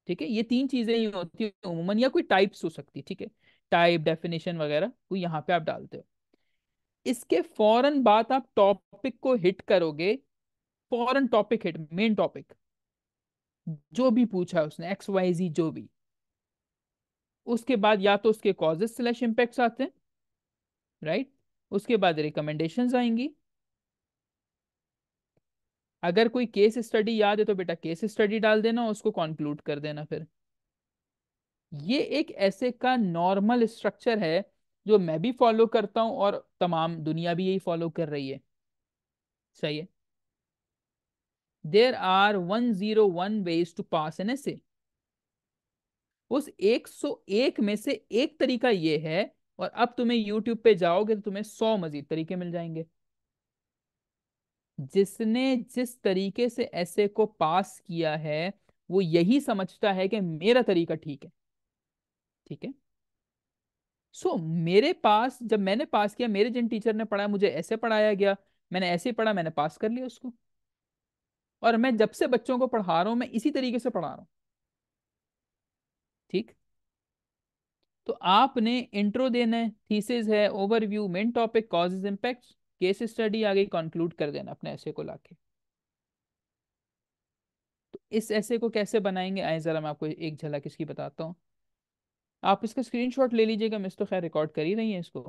ठीक है ये तीन चीजें ही होती है उमूमन या कोई टाइप्स हो सकती है ठीक है टाइप डेफिनेशन वगैरह वो यहाँ पे आप डालते हो इसके फौरन बाद आप टॉपिक को हिट करोगे फौरन टॉपिक हिट मेन टॉपिक जो भी पूछा है उसने एक्स वाई जी जो भी उसके बाद या तो उसके कॉजेस स्लैश इम्पैक्ट्स आते हैं राइट उसके बाद रिकमेंडेशंस आएंगी अगर कोई केस स्टडी याद है तो बेटा केस स्टडी डाल देना उसको कॉन्क्लूड कर देना फिर ये एक ऐसे का नॉर्मल स्ट्रक्चर है जो मैं भी फॉलो करता हूं और तमाम दुनिया भी यही फॉलो कर रही है सही है there are one zero one ways to pass an essay उस 101 में से एक तरीका ये है और अब तुम्हें YouTube पे जाओगे तो तुम्हें 100 मजीद तरीके मिल जाएंगे जिसने जिस तरीके से ऐसे को पास किया है वो यही समझता है कि मेरा तरीका ठीक है ठीक है सो so, मेरे पास जब मैंने पास किया मेरे जिन टीचर ने पढ़ाया मुझे ऐसे पढ़ाया गया मैंने ऐसे पढ़ा मैंने पास कर लिया उसको और मैं जब से बच्चों को पढ़ा रहा हूं मैं इसी तरीके से पढ़ा रहा हूं ठीक तो आपने इंट्रो देना है थीसिस है overview main topic causes impact case study आगे कंक्लूड कर देना अपने ऐसे को लाके तो इस ऐसे को कैसे बनाएंगे आए ज़रा मैं आपको एक झलक इसकी बताता हूँ आप इसका स्क्रीनशॉट ले लीजिएगा मिस तो खैर रिकॉर्ड कर ही रही है इसको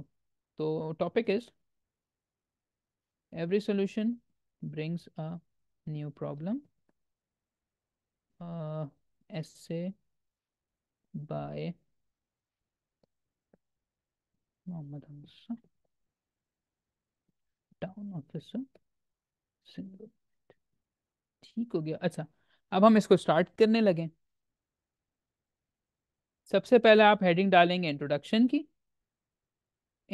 तो topic is every solution brings a new problem essay by Muhammad Hamza. Town officer सिंगल ठीक हो गया अच्छा अब हम इसको स्टार्ट करने लगे सबसे पहले आप हेडिंग डालेंगे इंट्रोडक्शन की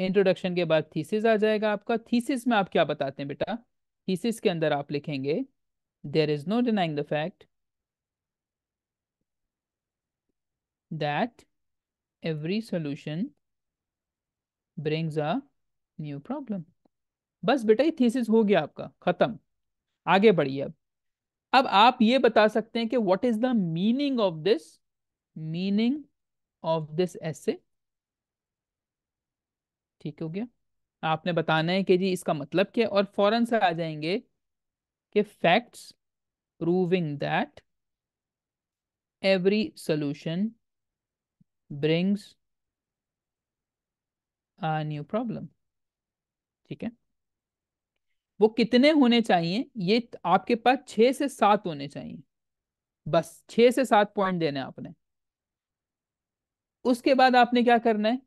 इंट्रोडक्शन के बाद थीसिस आ जाएगा आपका थीसिस में आप क्या बताते हैं बेटा थीसिस के अंदर आप लिखेंगे there is no denying the fact that every solution brings a new problem बस बेटा ये थीसिस हो गया आपका खत्म आगे बढ़िए अब अब आप ये बता सकते हैं कि what is the meaning of this meaning of this essay ठीक हो गया आपने बताना है कि जी इसका मतलब क्या है और फौरन से आ जाएंगे कि facts proving that every solution ब्रिंग्स a न्यू प्रॉब्लम ठीक है वो कितने होने चाहिए ये आपके पास छह से सात होने चाहिए बस छह से सात पॉइंट देने आपने उसके बाद आपने क्या करना है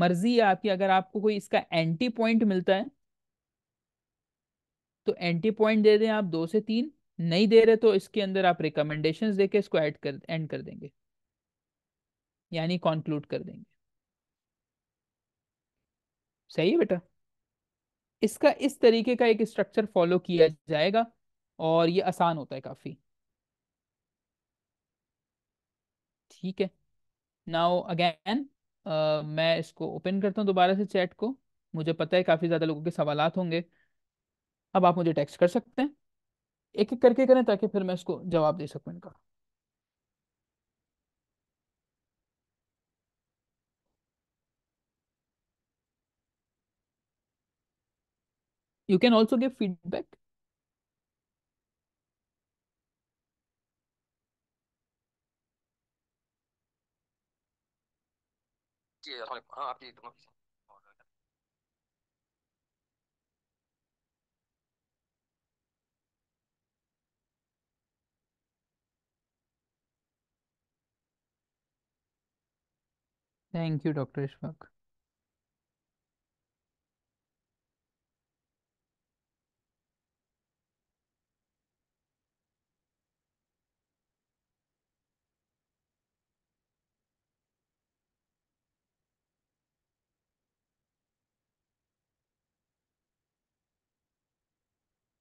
मर्जी है आपकी अगर आपको कोई इसका एंटी पॉइंट मिलता है तो एंटी पॉइंट दे दें आप दो से तीन नहीं दे रहे तो इसके अंदर आप रिकमेंडेशंस देके इसको ऐड कर एंड कर देंगे यानी कॉन्क्लूड कर देंगे सही है बेटा इसका इस तरीके का एक स्ट्रक्चर फॉलो किया जाएगा और ये आसान होता है काफ़ी ठीक है नाउ अगेन Uh, मैं इसको ओपन करता हूँ दोबारा से चैट को मुझे पता है काफ़ी ज़्यादा लोगों के सवाल होंगे अब आप मुझे टेक्स्ट कर सकते हैं एक एक करके करें ताकि फिर मैं इसको जवाब दे सकूँ इनका You can also give feedback. हाँ आपकी दोनों Thank you, Dr. Ishfaq.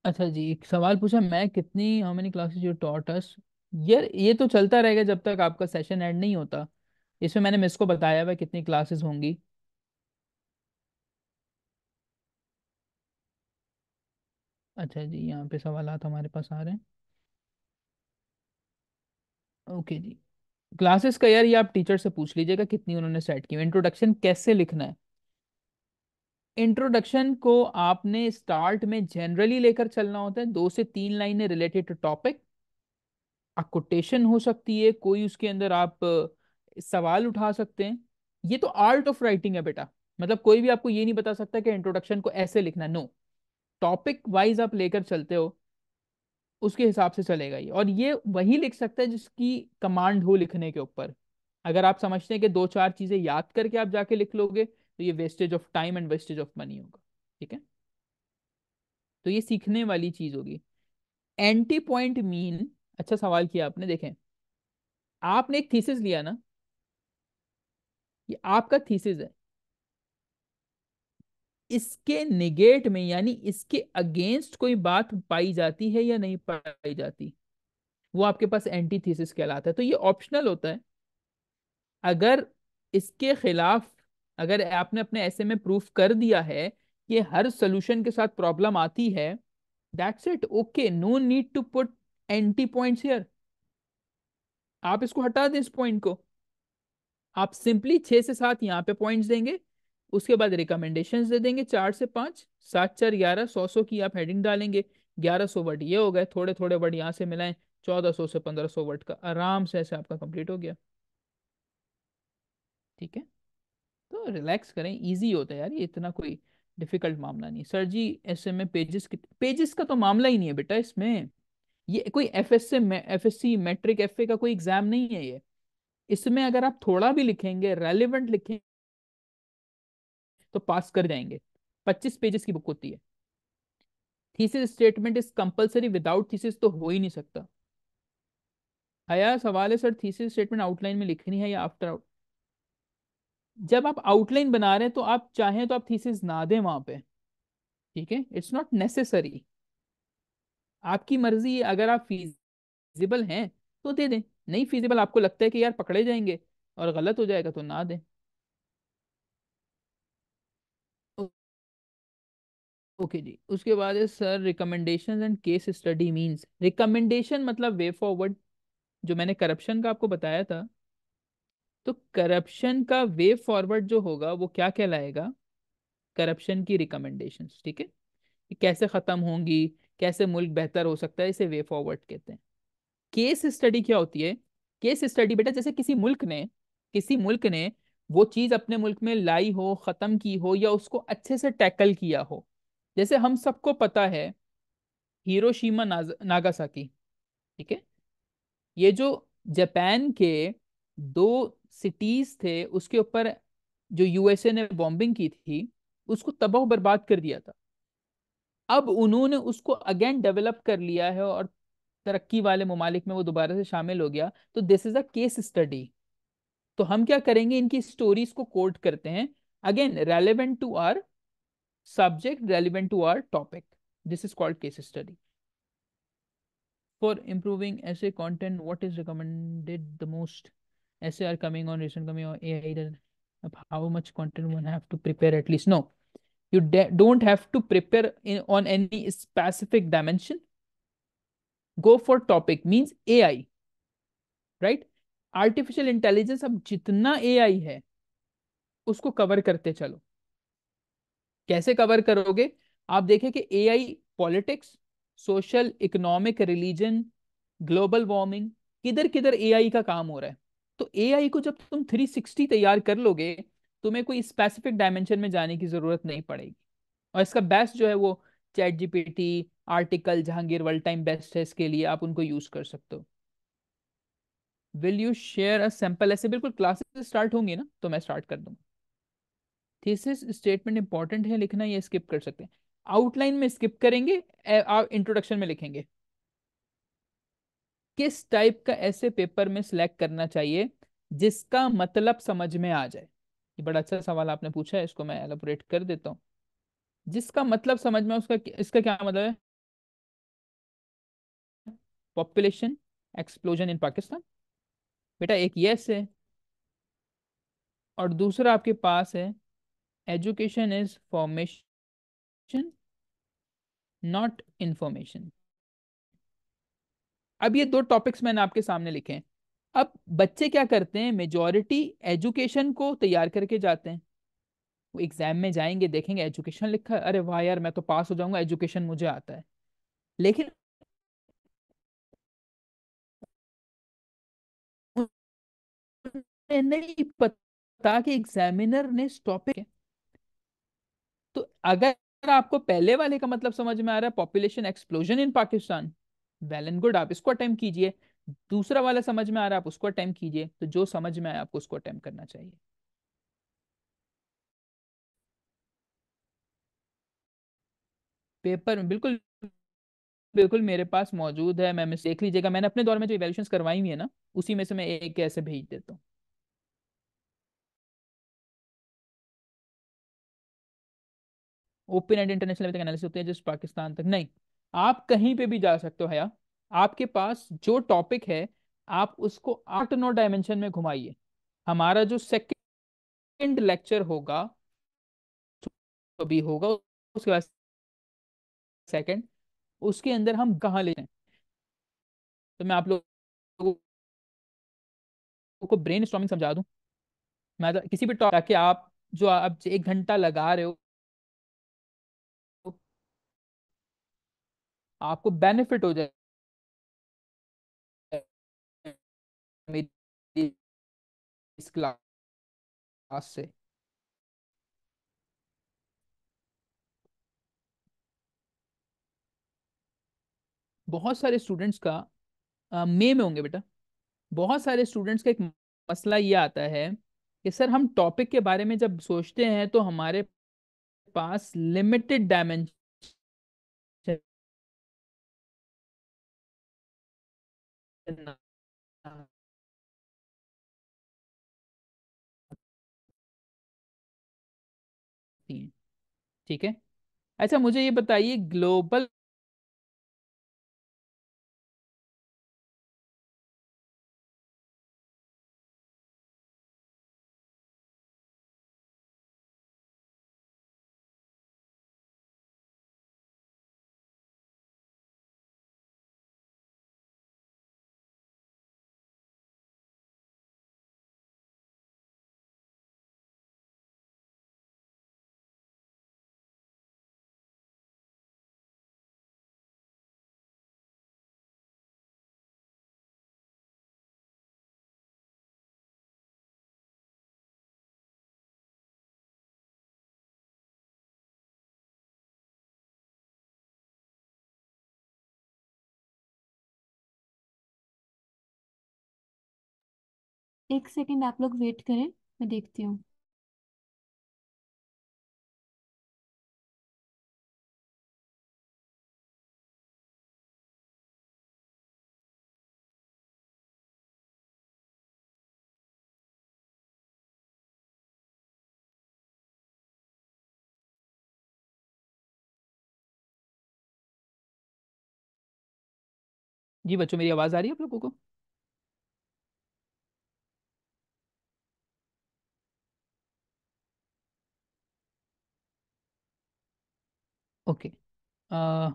अच्छा जी एक सवाल पूछा मैं कितनी how many classes you taught us ये ये तो चलता रहेगा जब तक आपका सेशन एंड नहीं होता इसमें मैंने मिस को बताया हुआ कितनी क्लासेस होंगी अच्छा जी यहाँ पे आता हमारे पास आ रहे हैं ओके जी क्लासेस का यार ये आप टीचर से पूछ लीजिएगा कितनी उन्होंने सेट की इंट्रोडक्शन कैसे लिखना है इंट्रोडक्शन को आपने स्टार्ट में जनरली लेकर चलना होता है दो से तीन लाइनें रिलेटेड टू टॉपिक कोटेशन हो सकती है कोई उसके अंदर आप सवाल उठा सकते हैं ये तो आर्ट ऑफ राइटिंग है बेटा मतलब कोई भी आपको ये नहीं बता सकता कि इंट्रोडक्शन को ऐसे लिखना नो टॉपिक वाइज आप लेकर चलते हो उसके हिसाब से चलेगा ये और ये वही लिख सकता है जिसकी कमांड हो लिखने के ऊपर अगर आप समझते हैं कि दो चार चीजें याद करके आप जाके लिख लोगे तो ये wastage of time and wastage of money होगा ठीक है तो ये सीखने वाली चीज होगी एंटी पॉइंट मीन अच्छा सवाल किया आपने देखें आपने एक थीसिस लिया ना ये आपका थीसिस है इसके निगेट में यानी इसके अगेंस्ट कोई बात पाई जाती है या नहीं पाई जाती वो आपके पास एंटी थीसिस कहलाता है तो ये ऑप्शनल होता है अगर इसके खिलाफ अगर आपने अपने ऐसे में प्रूफ कर दिया है कि हर सोल्यूशन के साथ प्रॉब्लम आती है that's it okay no need to put anti points here आप इसको हटा दें इस पॉइंट को आप सिंपली छः से सात यहाँ पे पॉइंट्स देंगे उसके बाद रिकमेंडेशन दे देंगे चार से पाँच सात चार ग्यारह सौ सौ की आप हेडिंग डालेंगे ग्यारह सौ वर्ड ये हो गए थोड़े थोड़े वर्ड यहाँ से मिलाएं चौदह सौ से पंद्रह सौ वर्ड का आराम से ऐसे आपका कंप्लीट हो गया ठीक है तो रिलैक्स करें इजी होता है यार ये इतना कोई डिफिकल्ट मामला नहीं सर जी ऐसे में पेजेस पेजेस का तो मामला ही नहीं है बेटा इसमें ये कोई F S F S C matric F A का कोई एग्जाम नहीं है ये इसमें अगर आप थोड़ा भी लिखेंगे रेलिवेंट लिखेंगे तो पास कर जाएंगे पच्चीस पेजेस की बुक होती है thesis statement is compulsory without thesis तो हो ही नहीं सकता आया हाँ सवाल है सर थीसिस स्टेटमेंट आउटलाइन में लिखनी है या आफ्टर आउट जब आप आउटलाइन बना रहे हैं तो आप चाहें तो आप थीसिस ना दें वहां पे ठीक है इट्स नॉट नेसेसरी आपकी मर्जी अगर आप फीजिबल हैं तो दे दें नहीं फीजिबल आपको लगता है कि यार पकड़े जाएंगे और गलत हो जाएगा तो ना दें ओके जी उसके बाद है sir recommendation and case study means recommendation मतलब वे फॉरवर्ड जो मैंने करप्शन का आपको बताया था तो करप्शन का वे फॉरवर्ड जो होगा वो क्या कहलाएगा करप्शन की रिकमेंडेशन ठीक है कैसे ख़त्म होंगी कैसे मुल्क बेहतर हो सकता है इसे वे फॉरवर्ड कहते हैं केस स्टडी क्या होती है केस स्टडी बेटा जैसे किसी मुल्क ने किसी मुल्क ने वो चीज़ अपने मुल्क में लाई हो ख़त्म की हो या उसको अच्छे से टैकल किया हो जैसे हम सबको पता है हिरोशिमा नागासाकी ठीक है ये जो जापान के दो सिटीज थे उसके ऊपर जो यूएसए ने बॉम्बिंग की थी उसको तबाह बर्बाद कर दिया था अब उन्होंने उसको अगेन डेवलप कर लिया है और तरक्की वाले ममालिक में वो दोबारा से शामिल हो गया तो this is a case study तो हम क्या करेंगे इनकी स्टोरीज को कोट करते हैं again relevant to our subject relevant to our topic this is called case study for improving essay content what is recommended the most essay are coming on recent coming on AI that how much content one have to prepare at least no you don't have to prepare on any specific dimension go for topic means AI right artificial intelligence अब जितना AI है उसको cover करते चलो कैसे cover करोगे आप देखें कि AI politics social economic religion global warming किधर किधर एआई का काम हो रहा है तो आई को जब तुम 360 तैयार कर लोगे तुम्हें कोई स्पेसिफिक डायमेंशन में जाने की जरूरत नहीं पड़ेगी और इसका बेस्ट जो है वो चैट टी article Jahangir world time best है इसके लिए आप उनको यूज कर सकते हो will you share a sample essay बिल्कुल क्लासेस स्टार्ट होंगी ना तो मैं स्टार्ट कर दूंगा थीसिस स्टेटमेंट इंपॉर्टेंट है लिखना ये स्किप कर सकते हैं आउटलाइन में स्किप करेंगे आप इंट्रोडक्शन में लिखेंगे किस टाइप का ऐसे पेपर में सिलेक्ट करना चाहिए जिसका मतलब समझ में आ जाए ये बड़ा अच्छा सवाल आपने पूछा है इसको मैं एलोबोरेट कर देता हूँ जिसका मतलब समझ में उसका इसका क्या मतलब है पॉपुलेशन एक्सप्लोजन इन पाकिस्तान बेटा एक यस है और दूसरा आपके पास है education is formation not information अब ये दो टॉपिक्स मैंने आपके सामने लिखे हैं अब बच्चे क्या करते हैं मेजॉरिटी एजुकेशन को तैयार करके जाते हैं वो एग्जाम में जाएंगे देखेंगे एजुकेशन लिखा अरे वाह यार मैं तो पास हो जाऊंगा एजुकेशन मुझे आता है लेकिन नहीं पता कि एग्जामिनर ने टॉपिक तो अगर आपको पहले वाले का मतलब समझ में आ रहा है population explosion in Pakistan well and good आप इसको अटेम्प कीजिए दूसरा वाला समझ में आ रहा है आप उसको अटेम्प कीजिए तो जो समझ में आया आपको उसको अटेम्प करना चाहिए पेपर में बिल्कुल बिल्कुल मेरे पास मौजूद है मैम देख लीजिएगा मैंने अपने दौर में जो इवेल्यूशन करवाई हुई है ना उसी में से मैं एक ऐसे भेज देता हूँ ओपन एंड इंटरनेशनल एनालिसिस होते हैं जिस पाकिस्तान तक नहीं आप कहीं पे भी जा सकते हो हया आपके पास जो टॉपिक है आप उसको आठ नौ डायमेंशन में घुमाइए हमारा जो सेकेंड लेक्चर होगा तो भी होगा उसके बाद सेकेंड उसके अंदर हम कहा ले जाए तो मैं आप लोगों को ब्रेन स्ट्रॉमिंग समझा दू मैं तो किसी भी टॉपिक आप जो आप एक घंटा लगा रहे हो आपको बेनिफिट हो जाए इस क्लास से बहुत सारे स्टूडेंट्स का मे में होंगे बेटा बहुत सारे स्टूडेंट्स का एक मसला ये आता है कि सर हम टॉपिक के बारे में जब सोचते हैं तो हमारे पास लिमिटेड डायमेंशन Uh, ठीक है अच्छा मुझे ये बताइए ग्लोबल एक सेकेंड आप लोग वेट करें मैं देखती हूँ जी बच्चों मेरी आवाज़ आ रही है आप लोगों को ओके आ, uh,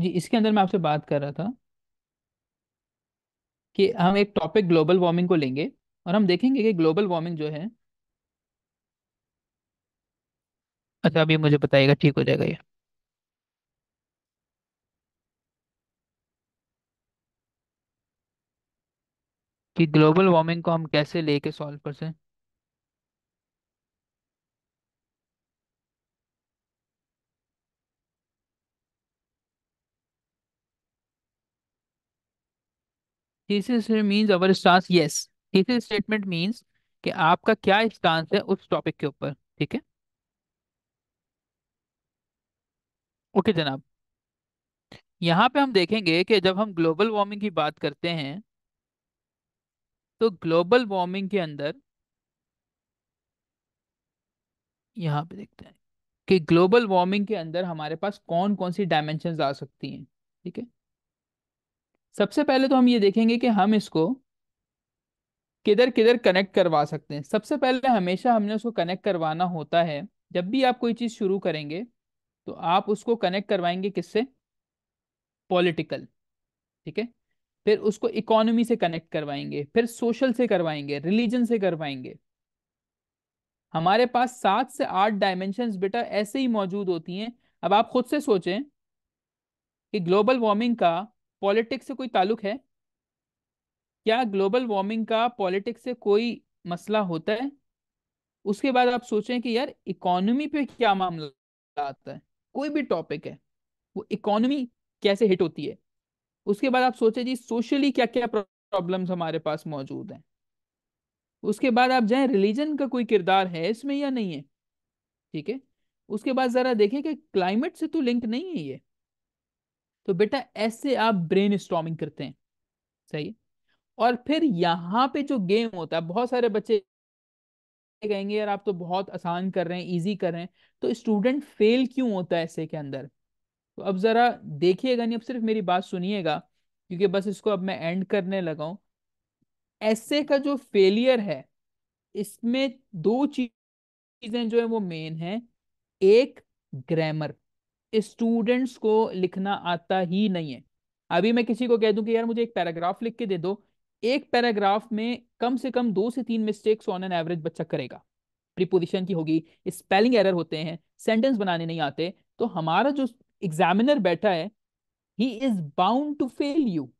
जी इसके अंदर मैं आपसे बात कर रहा था कि हम एक टॉपिक ग्लोबल वार्मिंग को लेंगे और हम देखेंगे कि ग्लोबल वार्मिंग जो है अच्छा अभी मुझे बताइएगा ठीक हो जाएगा ये कि ग्लोबल वार्मिंग को हम कैसे लेके सॉल्व कर सकें thesis means our stance yes thesis statement means कि आपका क्या स्टांस है उस टॉपिक के ऊपर ठीक है ओके जनाब यहाँ पे हम देखेंगे कि जब हम ग्लोबल वार्मिंग की बात करते हैं तो ग्लोबल वार्मिंग के अंदर यहाँ पे देखते हैं कि ग्लोबल वार्मिंग के अंदर हमारे पास कौन कौन सी डायमेंशन आ सकती हैं ठीक है सबसे पहले तो हम ये देखेंगे कि हम इसको किधर किधर कनेक्ट करवा सकते हैं सबसे पहले हमेशा हमने उसको कनेक्ट करवाना होता है जब भी आप कोई चीज़ शुरू करेंगे तो आप उसको कनेक्ट करवाएंगे किससे पॉलिटिकल ठीक है फिर उसको इकोनॉमी से कनेक्ट करवाएंगे फिर सोशल से करवाएंगे रिलीजन से करवाएंगे हमारे पास सात से आठ डायमेंशन बेटा ऐसे ही मौजूद होती हैं अब आप खुद से सोचें कि ग्लोबल वार्मिंग का पॉलिटिक्स से कोई ताल्लुक है क्या ग्लोबल वार्मिंग का पॉलिटिक्स से कोई मसला होता है उसके बाद आप सोचें कि यार इकोनॉमी पे क्या मामला आता है कोई भी टॉपिक है वो इकोनॉमी कैसे हिट होती है उसके बाद आप सोचें जी सोशली क्या क्या प्रॉब्लम्स हमारे पास मौजूद हैं उसके बाद आप जाए रिलीजन का कोई किरदार है इसमें या नहीं है ठीक है उसके बाद जरा देखें कि क्लाइमेट से तो लिंक नहीं है ये तो बेटा ऐसे आप ब्रेन स्टॉमिंग करते हैं सही और फिर यहाँ पे जो गेम होता है बहुत सारे बच्चे कहेंगे यार आप तो बहुत आसान कर रहे हैं इजी कर रहे हैं तो स्टूडेंट फेल क्यों होता है ऐसे के अंदर तो अब ज़रा देखिएगा नहीं अब सिर्फ मेरी बात सुनिएगा क्योंकि बस इसको अब मैं एंड करने लगा हूँ ऐसे का जो फेलियर है इसमें दो चीज़ें जो है वो मेन है एक ग्रामर स्टूडेंट्स को लिखना आता ही नहीं है अभी मैं किसी को कह दूं कि यार मुझे एक पैराग्राफ लिख के दे दो एक पैराग्राफ में कम से कम दो से तीन मिस्टेक्स ऑन एन एवरेज बच्चा करेगा प्रीपोजिशन की होगी स्पेलिंग एरर होते हैं सेंटेंस बनाने नहीं आते तो हमारा जो एग्जामिनर बैठा है he is bound to fail you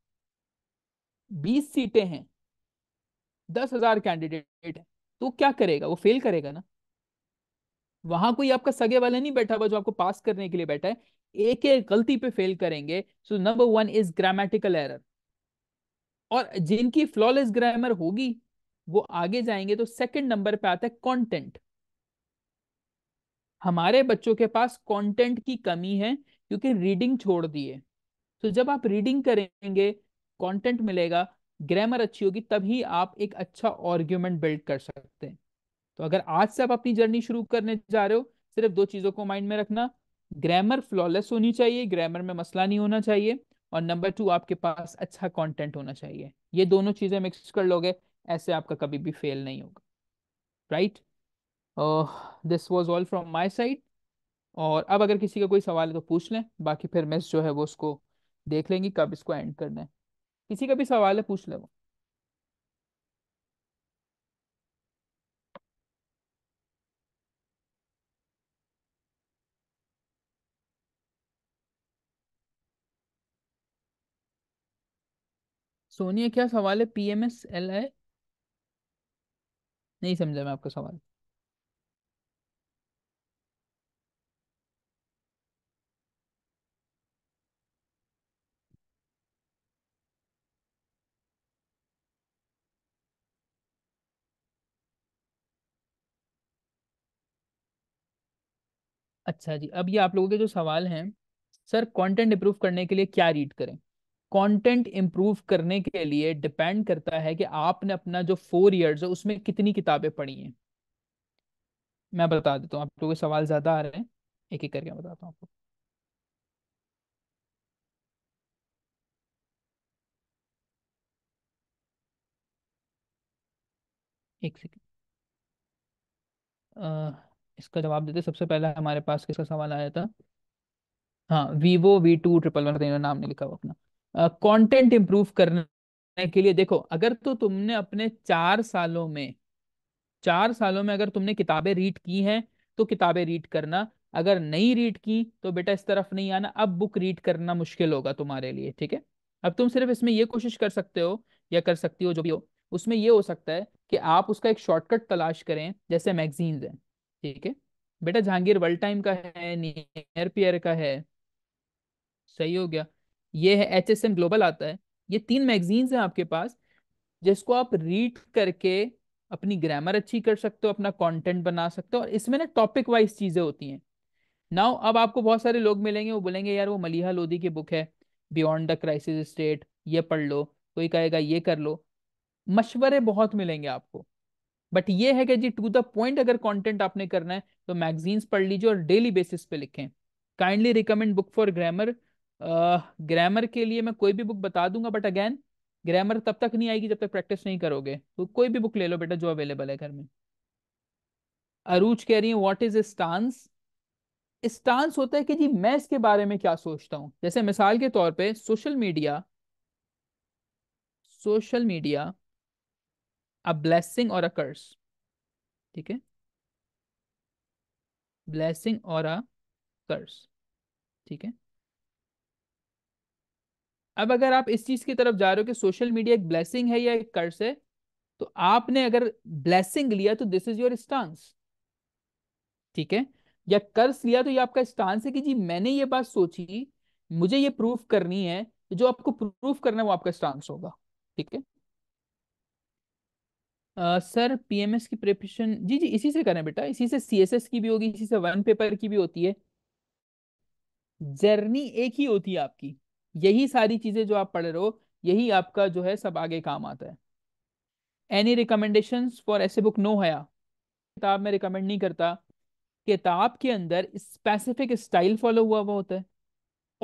बीस सीटें हैं दस हजार कैंडिडेट है तो क्या करेगा वो फेल करेगा ना वहां कोई आपका सगे वाला नहीं बैठा हुआ जो आपको पास करने के लिए बैठा है एक एक गलती पे फेल करेंगे so number one is grammatical error और जिनकी फ्लॉलेस ग्रामर होगी वो आगे जाएंगे तो सेकंड नंबर पे आता है कंटेंट हमारे बच्चों के पास कंटेंट की कमी है क्योंकि रीडिंग छोड़ दी है तो जब आप रीडिंग करेंगे कंटेंट मिलेगा ग्रामर अच्छी होगी तभी आप एक अच्छा आर्ग्यूमेंट बिल्ड कर सकते हैं तो अगर आज से आप अपनी जर्नी शुरू करने जा रहे हो सिर्फ दो चीज़ों को माइंड में रखना ग्रामर फ्लॉलेस होनी चाहिए ग्रामर में मसला नहीं होना चाहिए और नंबर टू आपके पास अच्छा कॉन्टेंट होना चाहिए ये दोनों चीज़ें मिक्स कर लोगे ऐसे आपका कभी भी फेल नहीं होगा right this was all from my side और अब अगर किसी का कोई सवाल है तो पूछ लें बाकी फिर मिस जो है वो उसको देख लेंगी कब इसको एंड करना है किसी का भी सवाल है पूछ लें वो सोनिया क्या सवाल है एस एल आई नहीं समझा मैं आपका सवाल अच्छा जी अब ये आप लोगों के जो सवाल हैं सर कंटेंट इम्प्रूव करने के लिए क्या रीड करें कंटेंट इम्प्रूव करने के लिए डिपेंड करता है कि आपने अपना जो फोर इयर्स है उसमें कितनी किताबें पढ़ी हैं मैं बता देता हूँ आप लोगों के सवाल ज़्यादा आ रहे हैं एक एक करके बताता हूँ आपको एक सेकेंड इसका जवाब देते सबसे पहले हमारे पास किसका सवाल आया था हाँ Vivo V two triple one नाम नहीं लिखा हुआ अपना कंटेंट इम्प्रूव करने के लिए देखो अगर तो तुमने अपने चार सालों में चार सालों में अगर तुमने किताबें रीड की हैं तो किताबें रीड करना अगर नहीं रीड की तो बेटा इस तरफ नहीं आना अब बुक रीड करना मुश्किल होगा तुम्हारे लिए ठीक है अब तुम सिर्फ इसमें ये कोशिश कर सकते हो या कर सकती हो जो भी हो उसमें ये हो सकता है कि आप उसका एक शॉर्टकट तलाश करें जैसे मैगजीन्स हैं ठीक है बेटा जहांगीर वर्ल्ड टाइम का है नियर पियर का है सही हो गया ये है एच एस एम ग्लोबल आता है ये तीन मैगजीन्स हैं आपके पास जिसको आप रीड करके अपनी ग्रामर अच्छी कर सकते हो अपना कंटेंट बना सकते हो और इसमें ना टॉपिक वाइज चीज़ें होती हैं नाउ अब आपको बहुत सारे लोग मिलेंगे वो बोलेंगे यार वो मलिहा लोधी की बुक है बियॉन्ड द क्राइसिस स्टेट ये पढ़ लो कोई कहेगा ये कर लो मशवरे बहुत मिलेंगे आपको बट ये है कि जी टू द पॉइंट अगर कॉन्टेंट आपने करना है तो मैगजीन्स पढ़ लीजिए और डेली बेसिस पे लिखें kindly recommend book for grammar grammar के लिए मैं कोई भी बुक बता दूंगा बट अगेन ग्रामर तब तक नहीं आएगी जब तक प्रैक्टिस नहीं करोगे तो कोई भी बुक ले लो बेटा जो अवेलेबल है घर में अरूज कह रही है व्हाट इज स्टांस स्टांस होता है कि जी मैं इसके बारे में क्या सोचता हूं जैसे मिसाल के तौर पे social media social media a blessing और अ कर्स ठीक है ब्लेसिंग और अ कर्स ठीक है अब अगर आप इस चीज की तरफ जा रहे हो कि सोशल मीडिया एक ब्लेसिंग है या एक कर्स है तो आपने अगर ब्लेसिंग लिया तो दिस इज योर स्टांस ठीक है या कर्स लिया तो ये आपका स्टांस है कि जी मैंने ये बात सोची मुझे ये प्रूफ करनी है जो आपको प्रूफ करना है वो आपका स्टांस होगा ठीक है पी सर पीएमएस की प्रिपरेशन जी जी इसी से करें बेटा इसी से सीएसएस की भी होगी इसी से वन पेपर की भी होती है जर्नी एक ही होती है आपकी यही सारी चीजें जो आप पढ़ रहे हो यही आपका जो है सब आगे काम आता है any recommendation for essay book no Haya किताब में रिकमेंड नहीं करता किताब के अंदर स्पेसिफिक स्टाइल फॉलो हुआ हुआ होता है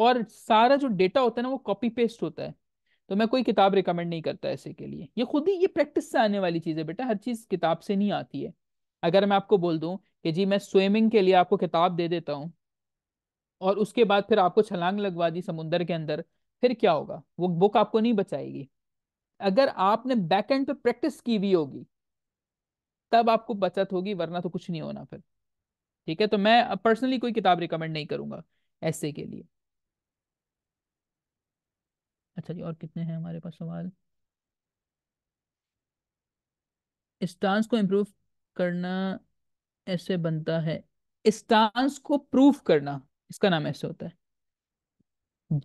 और सारा जो डेटा होता है ना वो कॉपी पेस्ट होता है तो मैं कोई किताब रिकमेंड नहीं करता ऐसे के लिए ये खुद ही ये प्रैक्टिस से आने वाली चीज़ है बेटा हर चीज़ किताब से नहीं आती है अगर मैं आपको बोल दूं कि जी मैं स्विमिंग के लिए आपको किताब दे देता हूँ और उसके बाद फिर आपको छलांग लगवा दी समुंदर के अंदर फिर क्या होगा वो बुक आपको नहीं बचाएगी अगर आपने बैक एंड पे प्रैक्टिस की हुई होगी तब आपको बचत होगी वरना तो कुछ नहीं होना फिर ठीक है तो मैं पर्सनली कोई किताब रिकमेंड नहीं करूंगा ऐसे के लिए अच्छा जी और कितने हैं हमारे पास सवाल स्टांस को इम्प्रूव करना ऐसे बनता है स्टांस को प्रूफ करना इसका नाम ऐसे होता है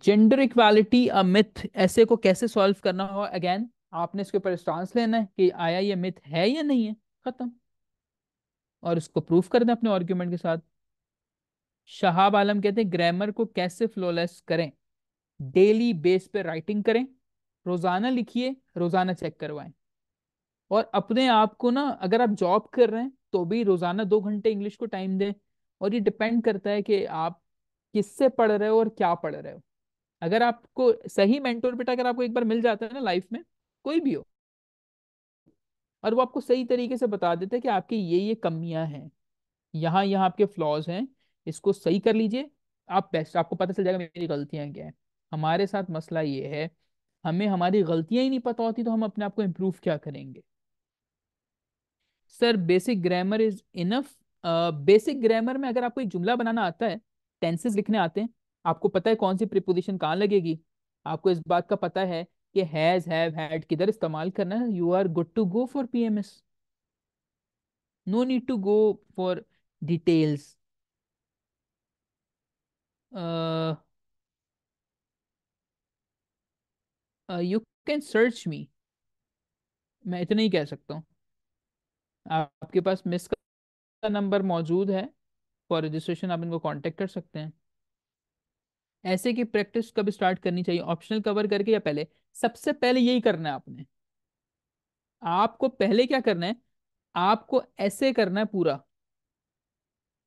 जेंडर इक्वालिटी अ मिथ ऐसे को कैसे सॉल्व करना होगा अगेन आपने इसके ऊपर स्टांस लेना है कि आया ये मिथ है या नहीं है खत्म और इसको प्रूफ कर दें अपने आर्ग्यूमेंट के साथ शहाब आलम कहते हैं ग्रामर को कैसे फ्लोलेस करें डेली बेस पे राइटिंग करें रोजाना लिखिए रोजाना चेक करवाएं और अपने आप को ना अगर आप जॉब कर रहे हैं तो भी रोजाना दो घंटे इंग्लिश को टाइम दें और ये डिपेंड करता है कि आप किससे पढ़ रहे हो और क्या पढ़ रहे हो अगर आपको सही मेंटोर बेटा अगर आपको एक बार मिल जाता है ना लाइफ में कोई भी हो और वो आपको सही तरीके से बता देते हैं कि आपकी ये ये कमियां हैं यहाँ यहाँ आपके फ्लॉज हैं इसको सही कर लीजिए आप बेस्ट आपको पता चल जाएगा मेरी गलतियां क्या है हमारे साथ मसला ये है हमें हमारी गलतियां ही नहीं पता होती तो हम अपने आप को इम्प्रूव क्या करेंगे sir basic grammar is enough basic grammar में अगर आपको एक जुमला बनाना आता है टेंसेस लिखने आते हैं आपको पता है कौन सी प्रिपोजिशन कहाँ लगेगी आपको इस बात का पता है कि हैज हैव हैड किधर इस्तेमाल करना है you are good to go for P M S no need to go for details you can search me मैं इतना ही कह सकता हूँ आपके पास मिस का नंबर मौजूद है फॉर रजिस्ट्रेशन आप इनको कॉन्टेक्ट कर सकते हैं ऐसे की प्रैक्टिस कब स्टार्ट करनी चाहिए ऑप्शनल कवर करके या पहले सबसे पहले यही करना है आपने आपको पहले क्या करना है आपको ऐसे करना है पूरा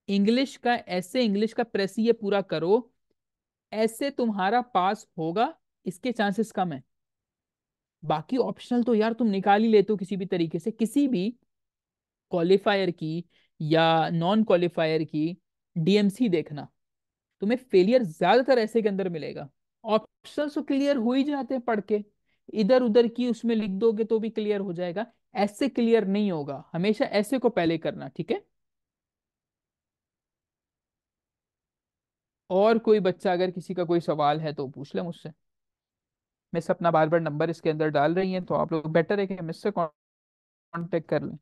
इंग्लिश का ऐसे इंग्लिश का प्रेस ये पूरा करो ऐसे तुम्हारा पास होगा इसके चांसेस कम है बाकी ऑप्शनल तो यार तुम निकाल ही लेते हो किसी भी तरीके से किसी भी क्वालिफायर की या नॉन क्वालिफायर की डीएमसी देखना तुम्हें फेलियर ज्यादातर ऐसे के अंदर मिलेगा ऑप्शन तो क्लियर हो ही जाते हैं पढ़ के इधर उधर की उसमें लिख दोगे तो भी क्लियर हो जाएगा ऐसे क्लियर नहीं होगा हमेशा ऐसे को पहले करना ठीक है और कोई बच्चा अगर किसी का कोई सवाल है तो पूछ ले मुझसे मिस अपना बार बार नंबर इसके अंदर डाल रही है तो आप लोग बेटर है कि मिस से कॉन्टेक्ट कर लें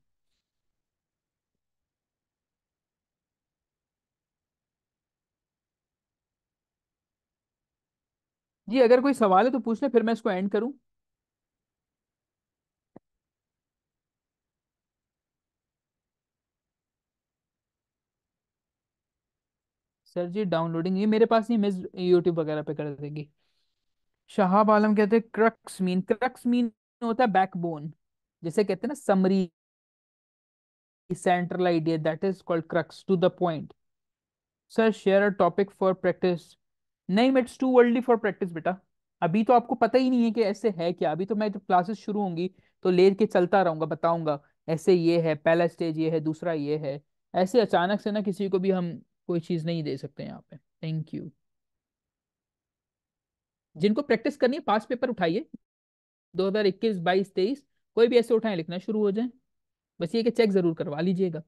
जी अगर कोई सवाल है तो पूछ ले फिर मैं इसको एंड करूं सर जी डाउनलोडिंग ये मेरे पास नहीं मिस यूट्यूब वगैरह पे कर देगी शाहाब आलम कहते हैं क्रक्स मीन क्रक्स मीन होता है बैकबोन जैसे कहते हैं ना summary central idea that is called crux to the point sir share a topic for practice नहीं मेट्स टू वर्ल्डली फॉर प्रैक्टिस बेटा अभी तो आपको पता ही नहीं है कि ऐसे है क्या अभी तो मैं जब क्लासेस शुरू होंगी तो ले के चलता रहूंगा बताऊंगा ऐसे ये है पहला स्टेज ये है दूसरा ये है ऐसे अचानक से ना किसी को भी हम कोई चीज़ नहीं दे सकते यहाँ पे थैंक यू जिनको प्रैक्टिस करनी है पास्ट पेपर उठाइए 2021, 22, 23 कोई भी ऐसे उठाएं लिखना शुरू हो जाए बस ये कि चेक ज़रूर करवा लीजिएगा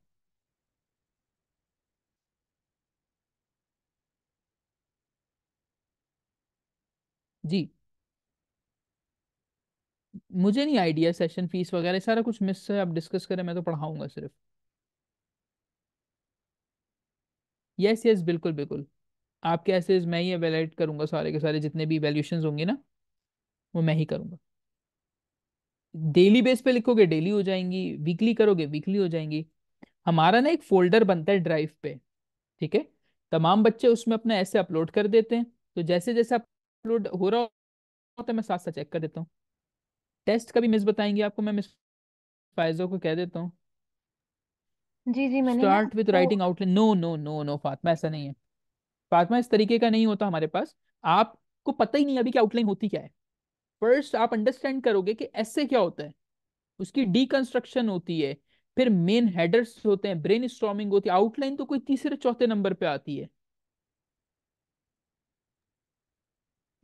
जी मुझे नहीं आइडिया सेशन फीस वगैरह सारा कुछ मिस है आप डिस्कस करें मैं तो पढ़ाऊंगा सिर्फ यस यस बिल्कुल बिल्कुल आपके ऐसे मैं ही अवेलेट करूंगा सारे के सारे जितने भी वैल्यूशन होंगे ना वो मैं ही करूंगा डेली बेस पे लिखोगे डेली हो जाएंगी वीकली करोगे वीकली हो जाएंगी हमारा ना एक फोल्डर बनता है ड्राइव पे ठीक है तमाम बच्चे उसमें अपना ऐसे अपलोड कर देते हैं तो जैसे जैसे आप अपलोड हो रहा हो तो मैं साथ साथ चेक कर देता हूँ टेस्ट का भी मिस बताएंगे आपको मैं मिस फायजो को कह देता हूँ जी जी मैंने start with writing outline no no no no Fatima ऐसा नहीं है फातिमा इस तरीके का नहीं होता हमारे पास आपको पता ही नहीं अभी क्या आउटलाइन होती क्या है फर्स्ट आप अंडरस्टैंड करोगे कि ऐसे क्या होता है उसकी डीकंस्ट्रक्शन होती है फिर मेन हेडर्स होते हैं ब्रेन स्टॉमिंग होती है आउटलाइन तो कोई तीसरे चौथे नंबर पे आती है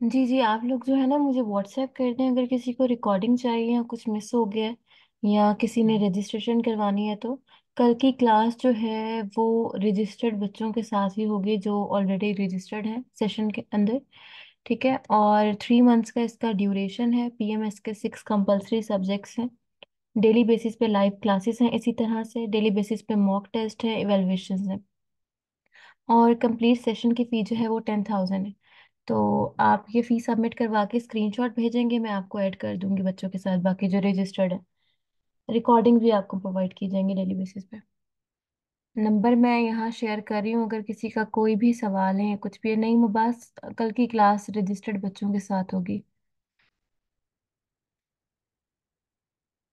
जी, जी, आप लोग जो है ना मुझे व्हाट्सएप कर दें अगर किसी को रिकॉर्डिंग चाहिए या कुछ मिस हो गया है या किसी ने रजिस्ट्रेशन करवानी है तो कल की क्लास जो है वो रजिस्टर्ड बच्चों के साथ ही होगी जो ऑलरेडी रजिस्टर्ड है सेशन के अंदर ठीक है और थ्री मंथ्स का इसका ड्यूरेशन है पीएमएस के सिक्स कंपलसरी सब्जेक्ट्स हैं डेली बेसिस पे लाइव क्लासेस हैं इसी तरह से डेली बेसिस पे मॉक टेस्ट है इवेलेशन है और कंप्लीट सेशन की फी जो है वो टेन थाउजेंड है तो आप ये फीस सबमिट करवा के स्क्रीनशॉट भेजेंगे मैं आपको ऐड कर दूंगी बच्चों के साथ बाकी जो रजिस्टर्ड है रिकॉर्डिंग भी आपको प्रोवाइड की जाएंगी डेली बेसिस पे नंबर मैं यहाँ शेयर कर रही हूँ अगर किसी का कोई भी सवाल है कुछ भी है नहीं मुबास कल की क्लास रजिस्टर्ड बच्चों के साथ होगी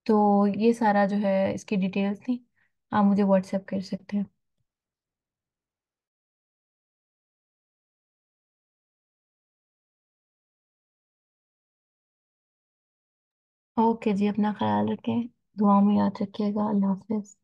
तो ये सारा जो है इसकी डिटेल्स थी आप मुझे व्हाट्सएप कर सकते हैं ओके जी अपना ख्याल रखें दुआ में याद रखिएगा अल्लाह हाफिज़